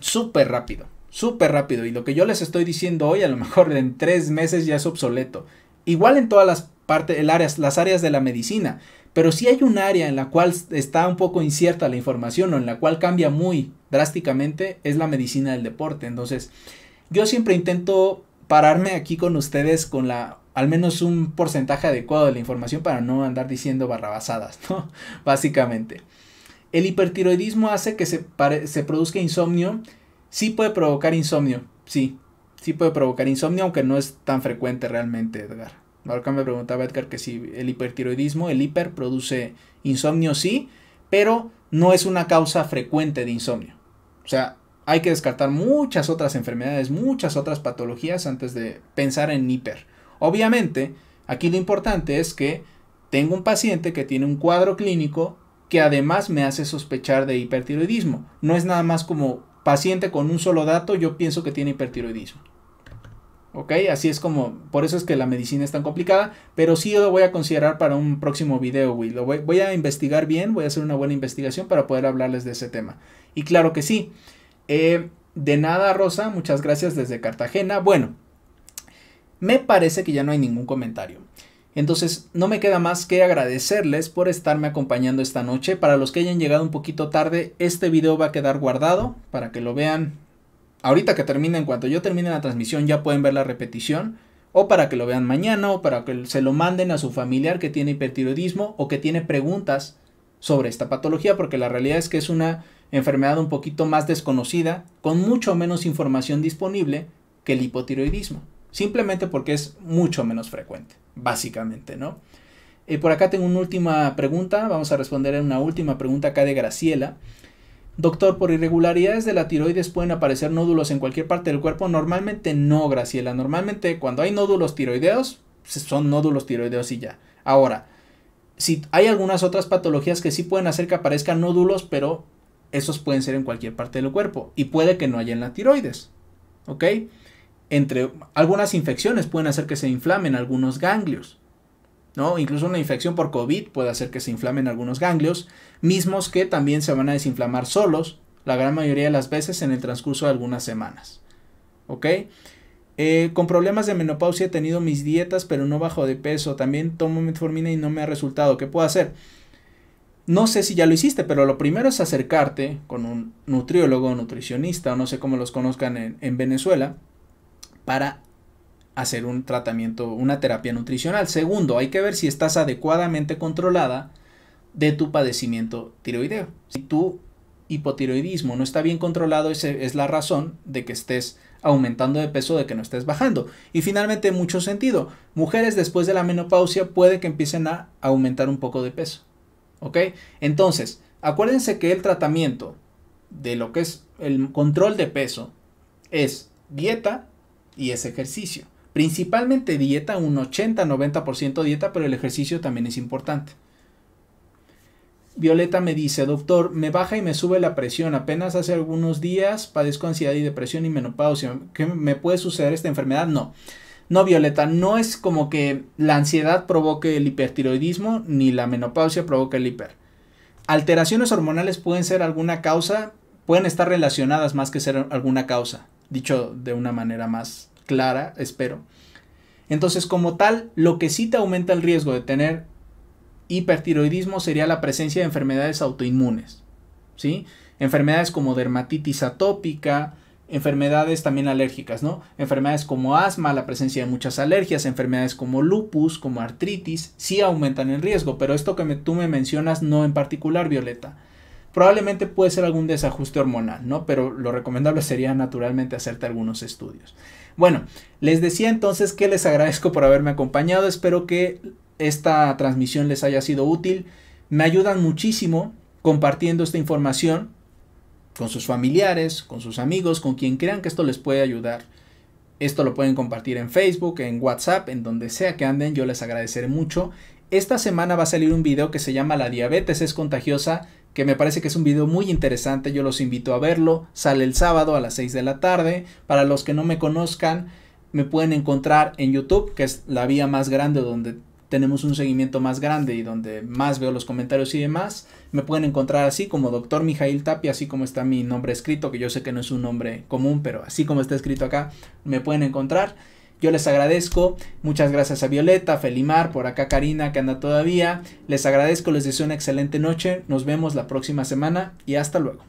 súper rápido, súper rápido. Y lo que yo les estoy diciendo hoy, a lo mejor en tres meses ya es obsoleto. Igual en todas las parte, el las áreas de la medicina. Pero si hay un área en la cual está un poco incierta la información o en la cual cambia muy drásticamente, es la medicina del deporte. Entonces, yo siempre intento pararme aquí con ustedes con la al menos un porcentaje adecuado de la información para no andar diciendo barrabasadas, ¿no? Básicamente. El hipertiroidismo hace que se, se produzca insomnio. Sí puede provocar insomnio, sí. Sí puede provocar insomnio, aunque no es tan frecuente realmente, Edgar que me preguntaba Edgar que si el hipertiroidismo, el hiper produce insomnio, sí, pero no es una causa frecuente de insomnio. O sea, hay que descartar muchas otras enfermedades, muchas otras patologías antes de pensar en hiper. Obviamente, aquí lo importante es que tengo un paciente que tiene un cuadro clínico que además me hace sospechar de hipertiroidismo. No es nada más como paciente con un solo dato, yo pienso que tiene hipertiroidismo. ¿ok? Así es como, por eso es que la medicina es tan complicada, pero sí lo voy a considerar para un próximo video, Lo voy, a investigar bien, voy a hacer una buena investigación para poder hablarles de ese tema. Y claro que sí. Eh, de nada, Rosa, muchas gracias desde Cartagena. Bueno, me parece que ya no hay ningún comentario. Entonces, no me queda más que agradecerles por estarme acompañando esta noche. Para los que hayan llegado un poquito tarde, este video va a quedar guardado para que lo vean ahorita que termine, en cuanto yo termine la transmisión, ya pueden ver la repetición. O para que lo vean mañana, o para que se lo manden a su familiar que tiene hipertiroidismo o que tiene preguntas sobre esta patología, porque la realidad es que es una enfermedad un poquito más desconocida, con mucho menos información disponible que el hipotiroidismo, simplemente porque es mucho menos frecuente, básicamente, ¿no? Eh, por acá tengo una última pregunta, vamos a responder una última pregunta acá de Graciela. Doctor, por irregularidades de la tiroides pueden aparecer nódulos en cualquier parte del cuerpo. Normalmente no, Graciela. Normalmente cuando hay nódulos tiroideos, son nódulos tiroideos y ya. Ahora, si hay algunas otras patologías que sí pueden hacer que aparezcan nódulos, pero esos pueden ser en cualquier parte del cuerpo y puede que no haya en la tiroides. ¿Ok? Entre algunas infecciones pueden hacer que se inflamen algunos ganglios. Incluso una infección por COVID puede hacer que se inflamen algunos ganglios, mismos que también se van a desinflamar solos, la gran mayoría de las veces en el transcurso de algunas semanas. Eh, con problemas de menopausia he tenido mis dietas, pero no bajo de peso. También tomo metformina y no me ha resultado. ¿Qué puedo hacer? No sé si ya lo hiciste, pero lo primero es acercarte con un nutriólogo, nutricionista, o no sé cómo los conozcan en, en Venezuela, para hacer un tratamiento, una terapia nutricional. Segundo, hay que ver si estás adecuadamente controlada de tu padecimiento tiroideo. Si tu hipotiroidismo no está bien controlado, esa es la razón de que estés aumentando de peso, de que no estés bajando. Y finalmente, mucho sentido, mujeres después de la menopausia puede que empiecen a aumentar un poco de peso. ¿Ok? Entonces, acuérdense que el tratamiento de lo que es el control de peso es dieta y es ejercicio. Principalmente dieta, un 80-90% dieta, pero el ejercicio también es importante. Violeta me dice, doctor, me baja y me sube la presión. Apenas hace algunos días padezco ansiedad y depresión y menopausia. ¿Qué me puede suceder esta enfermedad? No. No, Violeta, no es como que la ansiedad provoque el hipertiroidismo ni la menopausia provoque el hiper. Alteraciones hormonales pueden ser alguna causa, pueden estar relacionadas más que ser alguna causa, dicho de una manera más clara, espero. Entonces, como tal, lo que sí te aumenta el riesgo de tener hipertiroidismo sería la presencia de enfermedades autoinmunes, ¿sí? Enfermedades como dermatitis atópica, enfermedades también alérgicas, ¿no? Enfermedades como asma, la presencia de muchas alergias, enfermedades como lupus, como artritis, sí aumentan el riesgo, pero esto que me, tú me mencionas no en particular, Violeta. Probablemente puede ser algún desajuste hormonal, ¿no? Pero lo recomendable sería naturalmente hacerte algunos estudios. Bueno, les decía entonces que les agradezco por haberme acompañado, espero que esta transmisión les haya sido útil, me ayudan muchísimo compartiendo esta información con sus familiares, con sus amigos, con quien crean que esto les puede ayudar. Esto lo pueden compartir en Facebook, en WhatsApp, en donde sea que anden, yo les agradeceré mucho. Esta semana va a salir un video que se llama La diabetes es contagiosa que me parece que es un video muy interesante, yo los invito a verlo, sale el sábado a las 6 de la tarde, para los que no me conozcan, me pueden encontrar en YouTube, que es la vía más grande donde tenemos un seguimiento más grande y donde más veo los comentarios y demás, me pueden encontrar así como doctor Mijail Tapia, así como está mi nombre escrito, que yo sé que no es un nombre común, pero así como está escrito acá, me pueden encontrar. Yo les agradezco, muchas gracias a Violeta, Felimar, por acá Karina que anda todavía. Les agradezco, les deseo una excelente noche, nos vemos la próxima semana y hasta luego.